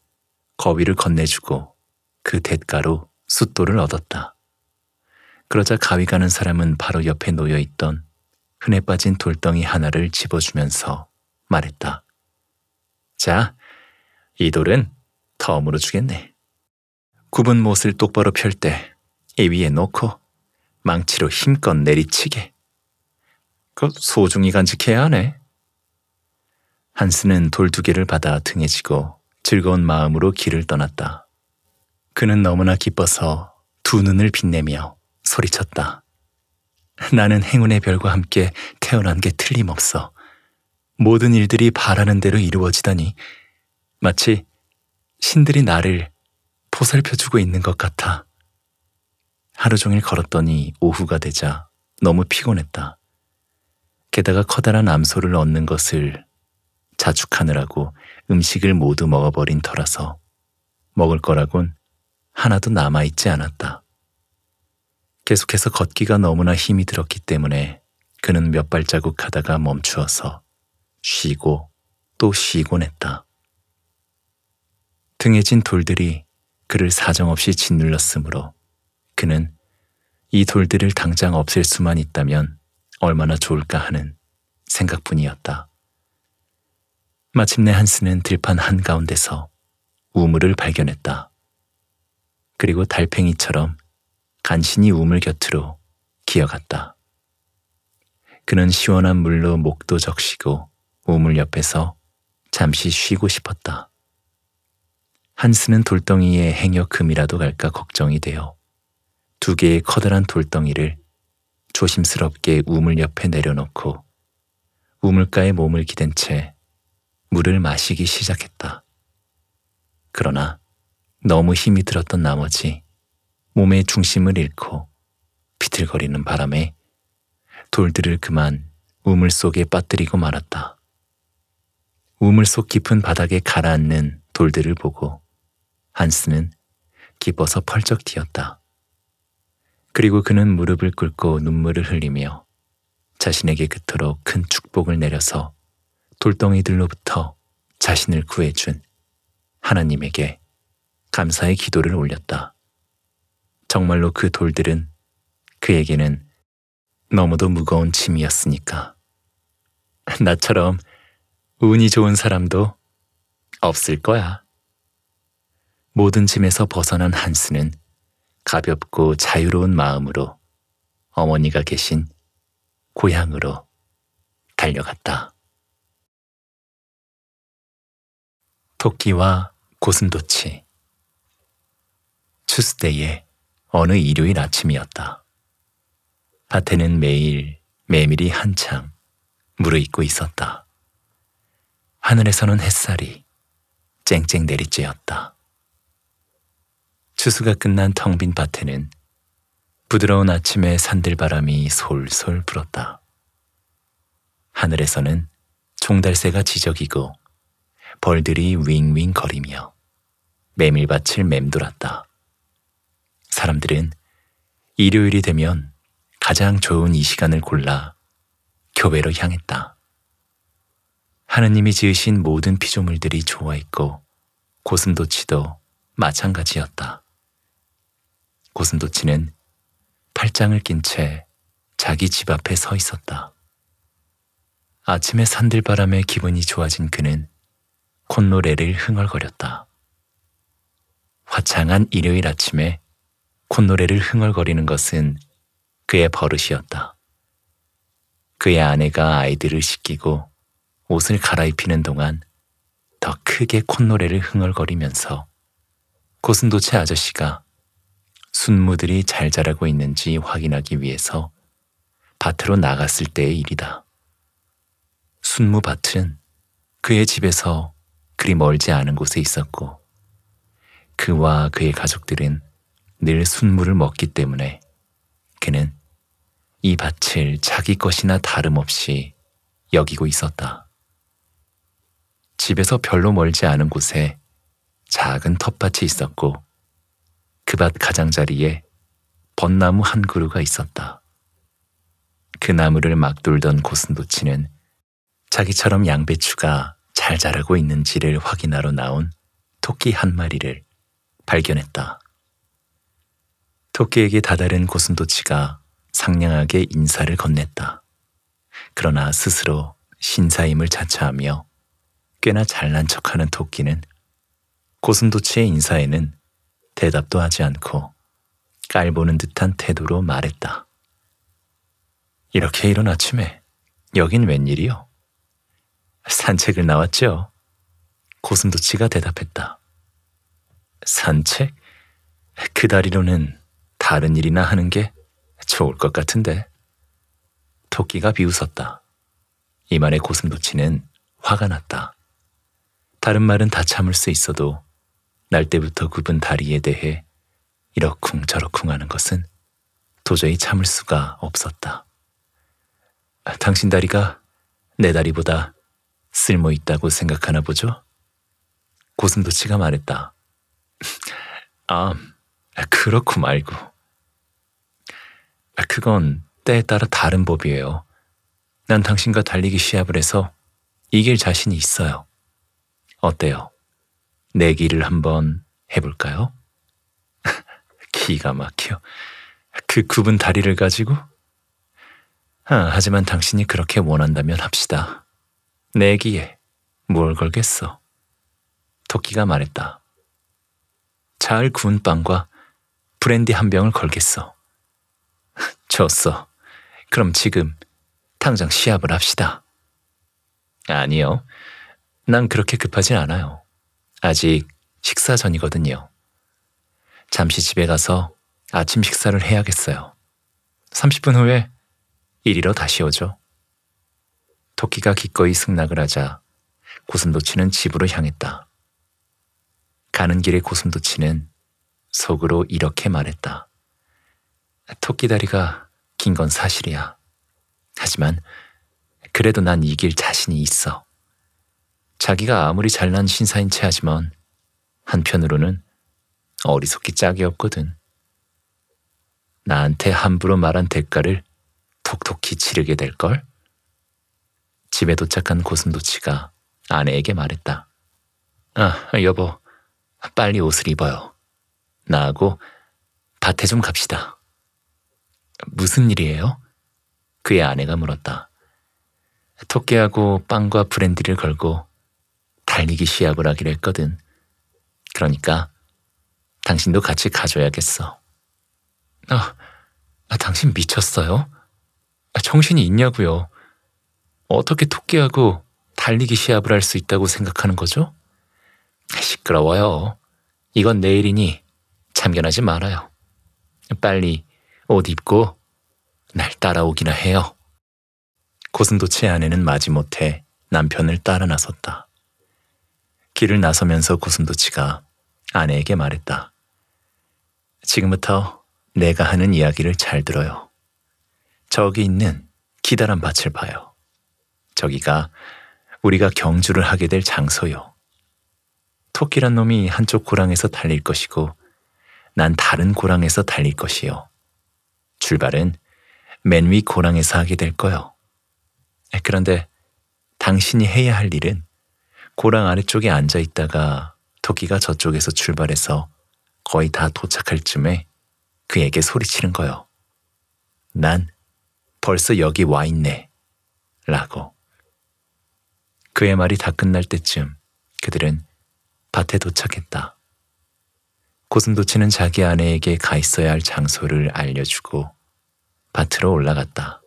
거위를 건네주고 그 대가로 숫돌을 얻었다. 그러자 가위 가는 사람은 바로 옆에 놓여 있던 흔해 빠진 돌덩이 하나를 집어주면서 말했다. 자, 이 돌은 덤으로 주겠네. 굽은 못을 똑바로 펼 때 이 위에 놓고 망치로 힘껏 내리치게. 그 소중히 간직해야 하네. 한스는 돌 두 개를 받아 등에 지고 즐거운 마음으로 길을 떠났다. 그는 너무나 기뻐서 두 눈을 빛내며 소리쳤다. 나는 행운의 별과 함께 태어난 게 틀림없어. 모든 일들이 바라는 대로 이루어지다니 마치 신들이 나를 보살펴주고 있는 것 같아. 하루 종일 걸었더니 오후가 되자 너무 피곤했다. 게다가 커다란 암소를 얻는 것을 자축하느라고 음식을 모두 먹어버린 터라서 먹을 거라곤 하나도 남아있지 않았다. 계속해서 걷기가 너무나 힘이 들었기 때문에 그는 몇 발자국 하다가 멈추어서 쉬고 또 쉬곤 했다. 등에진 돌들이 그를 사정없이 짓눌렀으므로 그는 이 돌들을 당장 없앨 수만 있다면 얼마나 좋을까 하는 생각뿐이었다. 마침내 한스는 들판 한가운데서 우물을 발견했다. 그리고 달팽이처럼 간신히 우물 곁으로 기어갔다. 그는 시원한 물로 목도 적시고 우물 옆에서 잠시 쉬고 싶었다. 한스는 돌덩이에 행여 금이라도 갈까 걱정이 되어 두 개의 커다란 돌덩이를 조심스럽게 우물 옆에 내려놓고 우물가에 몸을 기댄 채 물을 마시기 시작했다. 그러나 너무 힘이 들었던 나머지 몸의 중심을 잃고 비틀거리는 바람에 돌들을 그만 우물 속에 빠뜨리고 말았다. 우물 속 깊은 바닥에 가라앉는 돌들을 보고 한스는 기뻐서 펄쩍 뛰었다. 그리고 그는 무릎을 꿇고 눈물을 흘리며 자신에게 그토록 큰 축복을 내려서 돌덩이들로부터 자신을 구해준 하나님에게 감사의 기도를 올렸다. 정말로 그 돌들은 그에게는 너무도 무거운 짐이었으니까. 나처럼 운이 좋은 사람도 없을 거야. 모든 짐에서 벗어난 한스는 가볍고 자유로운 마음으로 어머니가 계신 고향으로 달려갔다. 토끼와 고슴도치 추스대의 어느 일요일 아침이었다. 아테는 매일 메밀이 한창 무르익고 있었다. 하늘에서는 햇살이 쨍쨍 내리쬐었다. 추수가 끝난 텅 빈 밭에는 부드러운 아침의 산들바람이 솔솔 불었다. 하늘에서는 종달새가 지적이고 벌들이 윙윙 거리며 메밀밭을 맴돌았다. 사람들은 일요일이 되면 가장 좋은 이 시간을 골라 교회로 향했다. 하느님이 지으신 모든 피조물들이 좋아했고 고슴도치도 마찬가지였다. 고슴도치는 팔짱을 낀 채 자기 집 앞에 서 있었다. 아침에 산들바람에 기분이 좋아진 그는 콧노래를 흥얼거렸다. 화창한 일요일 아침에 콧노래를 흥얼거리는 것은 그의 버릇이었다. 그의 아내가 아이들을 씻기고 옷을 갈아입히는 동안 더 크게 콧노래를 흥얼거리면서 고슴도치 아저씨가 순무들이 잘 자라고 있는지 확인하기 위해서 밭으로 나갔을 때의 일이다. 순무 밭은 그의 집에서 그리 멀지 않은 곳에 있었고 그와 그의 가족들은 늘 순무를 먹기 때문에 그는 이 밭을 자기 것이나 다름없이 여기고 있었다. 집에서 별로 멀지 않은 곳에 작은 텃밭이 있었고 그밭 가장자리에 벚나무 한 그루가 있었다. 그 나무를 막 돌던 고슴도치는 자기처럼 양배추가 잘 자라고 있는지를 확인하러 나온 토끼 한 마리를 발견했다. 토끼에게 다다른 고슴도치가 상냥하게 인사를 건넸다. 그러나 스스로 신사임을 자처하며 꽤나 잘난 척하는 토끼는 고슴도치의 인사에는 대답도 하지 않고 깔보는 듯한 태도로 말했다. 이렇게 이른 아침에 여긴 웬일이요? 산책을 나왔죠 고슴도치가 대답했다. 산책? 그 다리로는 다른 일이나 하는 게 좋을 것 같은데. 토끼가 비웃었다. 이만의 고슴도치는 화가 났다. 다른 말은 다 참을 수 있어도 날 때부터 굽은 다리에 대해 이러쿵 저러쿵 하는 것은 도저히 참을 수가 없었다. 당신 다리가 내 다리보다 쓸모 있다고 생각하나 보죠? 고슴도치가 말했다. 아, 그렇고 말고. 그건 때에 따라 다른 법이에요. 난 당신과 달리기 시합을 해서 이길 자신이 있어요. 어때요? 내기를 한번 해볼까요? 기가 막혀. 그 굽은 다리를 가지고? 아, 하지만 당신이 그렇게 원한다면 합시다. 내기에 뭘 걸겠어? 토끼가 말했다. 잘 구운 빵과 브랜디 한 병을 걸겠어. 좋소. 그럼 지금 당장 시합을 합시다. 아니요. 난 그렇게 급하진 않아요. 아직 식사 전이거든요. 잠시 집에 가서 아침 식사를 해야겠어요. 30분 후에 이리로 다시 오죠. 토끼가 기꺼이 승낙을 하자 고슴도치는 집으로 향했다. 가는 길에 고슴도치는 속으로 이렇게 말했다. 토끼 다리가 긴 건 사실이야. 하지만 그래도 난 이길 자신이 있어. 자기가 아무리 잘난 신사인 채 하지만 한편으로는 어리석기 짝이 없거든. 나한테 함부로 말한 대가를 톡톡히 치르게 될걸? 집에 도착한 고슴도치가 아내에게 말했다. 아, 여보, 빨리 옷을 입어요. 나하고 밭에 좀 갑시다. 무슨 일이에요? 그의 아내가 물었다. 토끼하고 빵과 브랜디를 걸고 달리기 시합을 하기로 했거든. 그러니까 당신도 같이 가줘야겠어. 아, 아 당신 미쳤어요? 아, 정신이 있냐고요. 어떻게 토끼하고 달리기 시합을 할 수 있다고 생각하는 거죠? 시끄러워요. 이건 내일이니 참견하지 말아요. 빨리 옷 입고 날 따라오기나 해요. 고슴도치 아내는 마지못해 남편을 따라 나섰다. 길을 나서면서 고슴도치가 아내에게 말했다. 지금부터 내가 하는 이야기를 잘 들어요. 저기 있는 기다란 밭을 봐요. 저기가 우리가 경주를 하게 될 장소요. 토끼란 놈이 한쪽 고랑에서 달릴 것이고 난 다른 고랑에서 달릴 것이요. 출발은 맨 위 고랑에서 하게 될 거요. 그런데 당신이 해야 할 일은 고랑 아래쪽에 앉아 있다가 토끼가 저쪽에서 출발해서 거의 다 도착할 쯤에 그에게 소리치는 거요. 난 벌써 여기 와 있네. 라고. 그의 말이 다 끝날 때쯤 그들은 밭에 도착했다. 고슴도치는 자기 아내에게 가 있어야 할 장소를 알려주고 밭으로 올라갔다.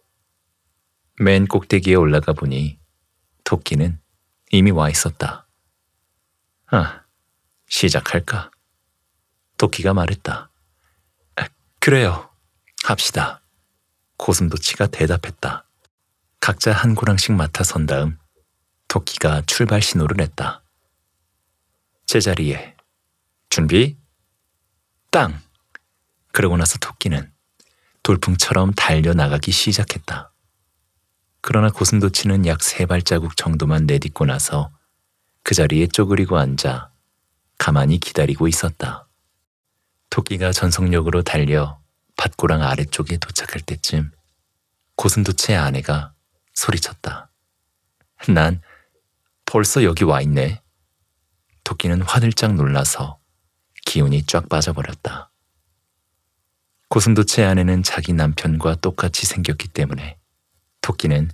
맨 꼭대기에 올라가 보니 토끼는 이미 와 있었다. 아, 시작할까? 도끼가 말했다. 아, 그래요. 합시다. 고슴도치가 대답했다. 각자 한 고랑씩 맡아 선 다음 토끼가 출발 신호를 냈다. 제자리에 준비 땅! 그러고 나서 토끼는 돌풍처럼 달려나가기 시작했다. 그러나 고슴도치는 약 세 발자국 정도만 내딛고 나서 그 자리에 쪼그리고 앉아 가만히 기다리고 있었다. 토끼가 전속력으로 달려 밭고랑 아래쪽에 도착할 때쯤 고슴도치의 아내가 소리쳤다. 난 벌써 여기 와 있네. 토끼는 화들짝 놀라서 기운이 쫙 빠져버렸다. 고슴도치의 아내는 자기 남편과 똑같이 생겼기 때문에 토끼는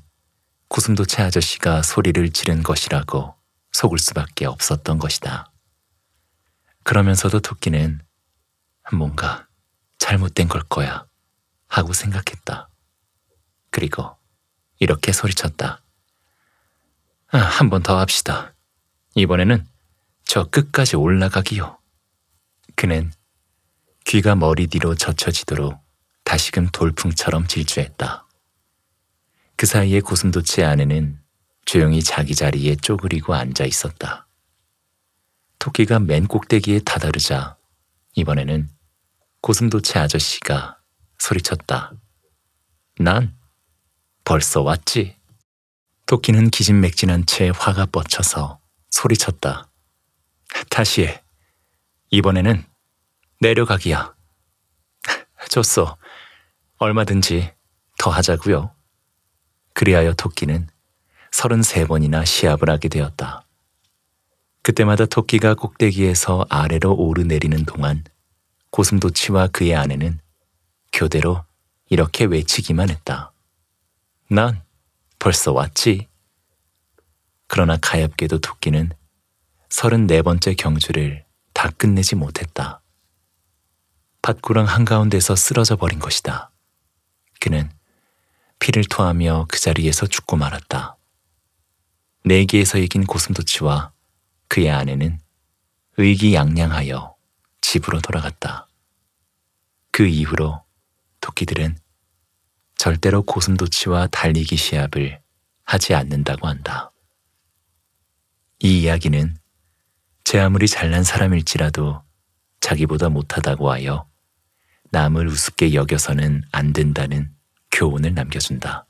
고슴도치 아저씨가 소리를 지른 것이라고 속을 수밖에 없었던 것이다. 그러면서도 토끼는 뭔가 잘못된 걸 거야 하고 생각했다. 그리고 이렇게 소리쳤다. 아, 한번 더 합시다. 이번에는 저 끝까지 올라가기요. 그는 귀가 머리 뒤로 젖혀지도록 다시금 돌풍처럼 질주했다. 그 사이에 고슴도치 아내는 조용히 자기 자리에 쪼그리고 앉아 있었다. 토끼가 맨 꼭대기에 다다르자 이번에는 고슴도치 아저씨가 소리쳤다. 난 벌써 왔지. 토끼는 기진맥진한 채 화가 뻗쳐서 소리쳤다. 다시 해. 이번에는 내려가기야. 줬어. 얼마든지 더하자구요 그리하여 토끼는 33번이나 시합을 하게 되었다. 그때마다 토끼가 꼭대기에서 아래로 오르내리는 동안 고슴도치와 그의 아내는 교대로 이렇게 외치기만 했다. 난 벌써 왔지. 그러나 가엾게도 토끼는 34번째 경주를 다 끝내지 못했다. 밭구렁 한가운데서 쓰러져 버린 것이다. 그는 피를 토하며 그 자리에서 죽고 말았다. 내기에서 이긴 고슴도치와 그의 아내는 의기양양하여 집으로 돌아갔다. 그 이후로 토끼들은 절대로 고슴도치와 달리기 시합을 하지 않는다고 한다. 이 이야기는 제 아무리 잘난 사람일지라도 자기보다 못하다고 하여 남을 우습게 여겨서는 안 된다는 교훈을 남겨준다.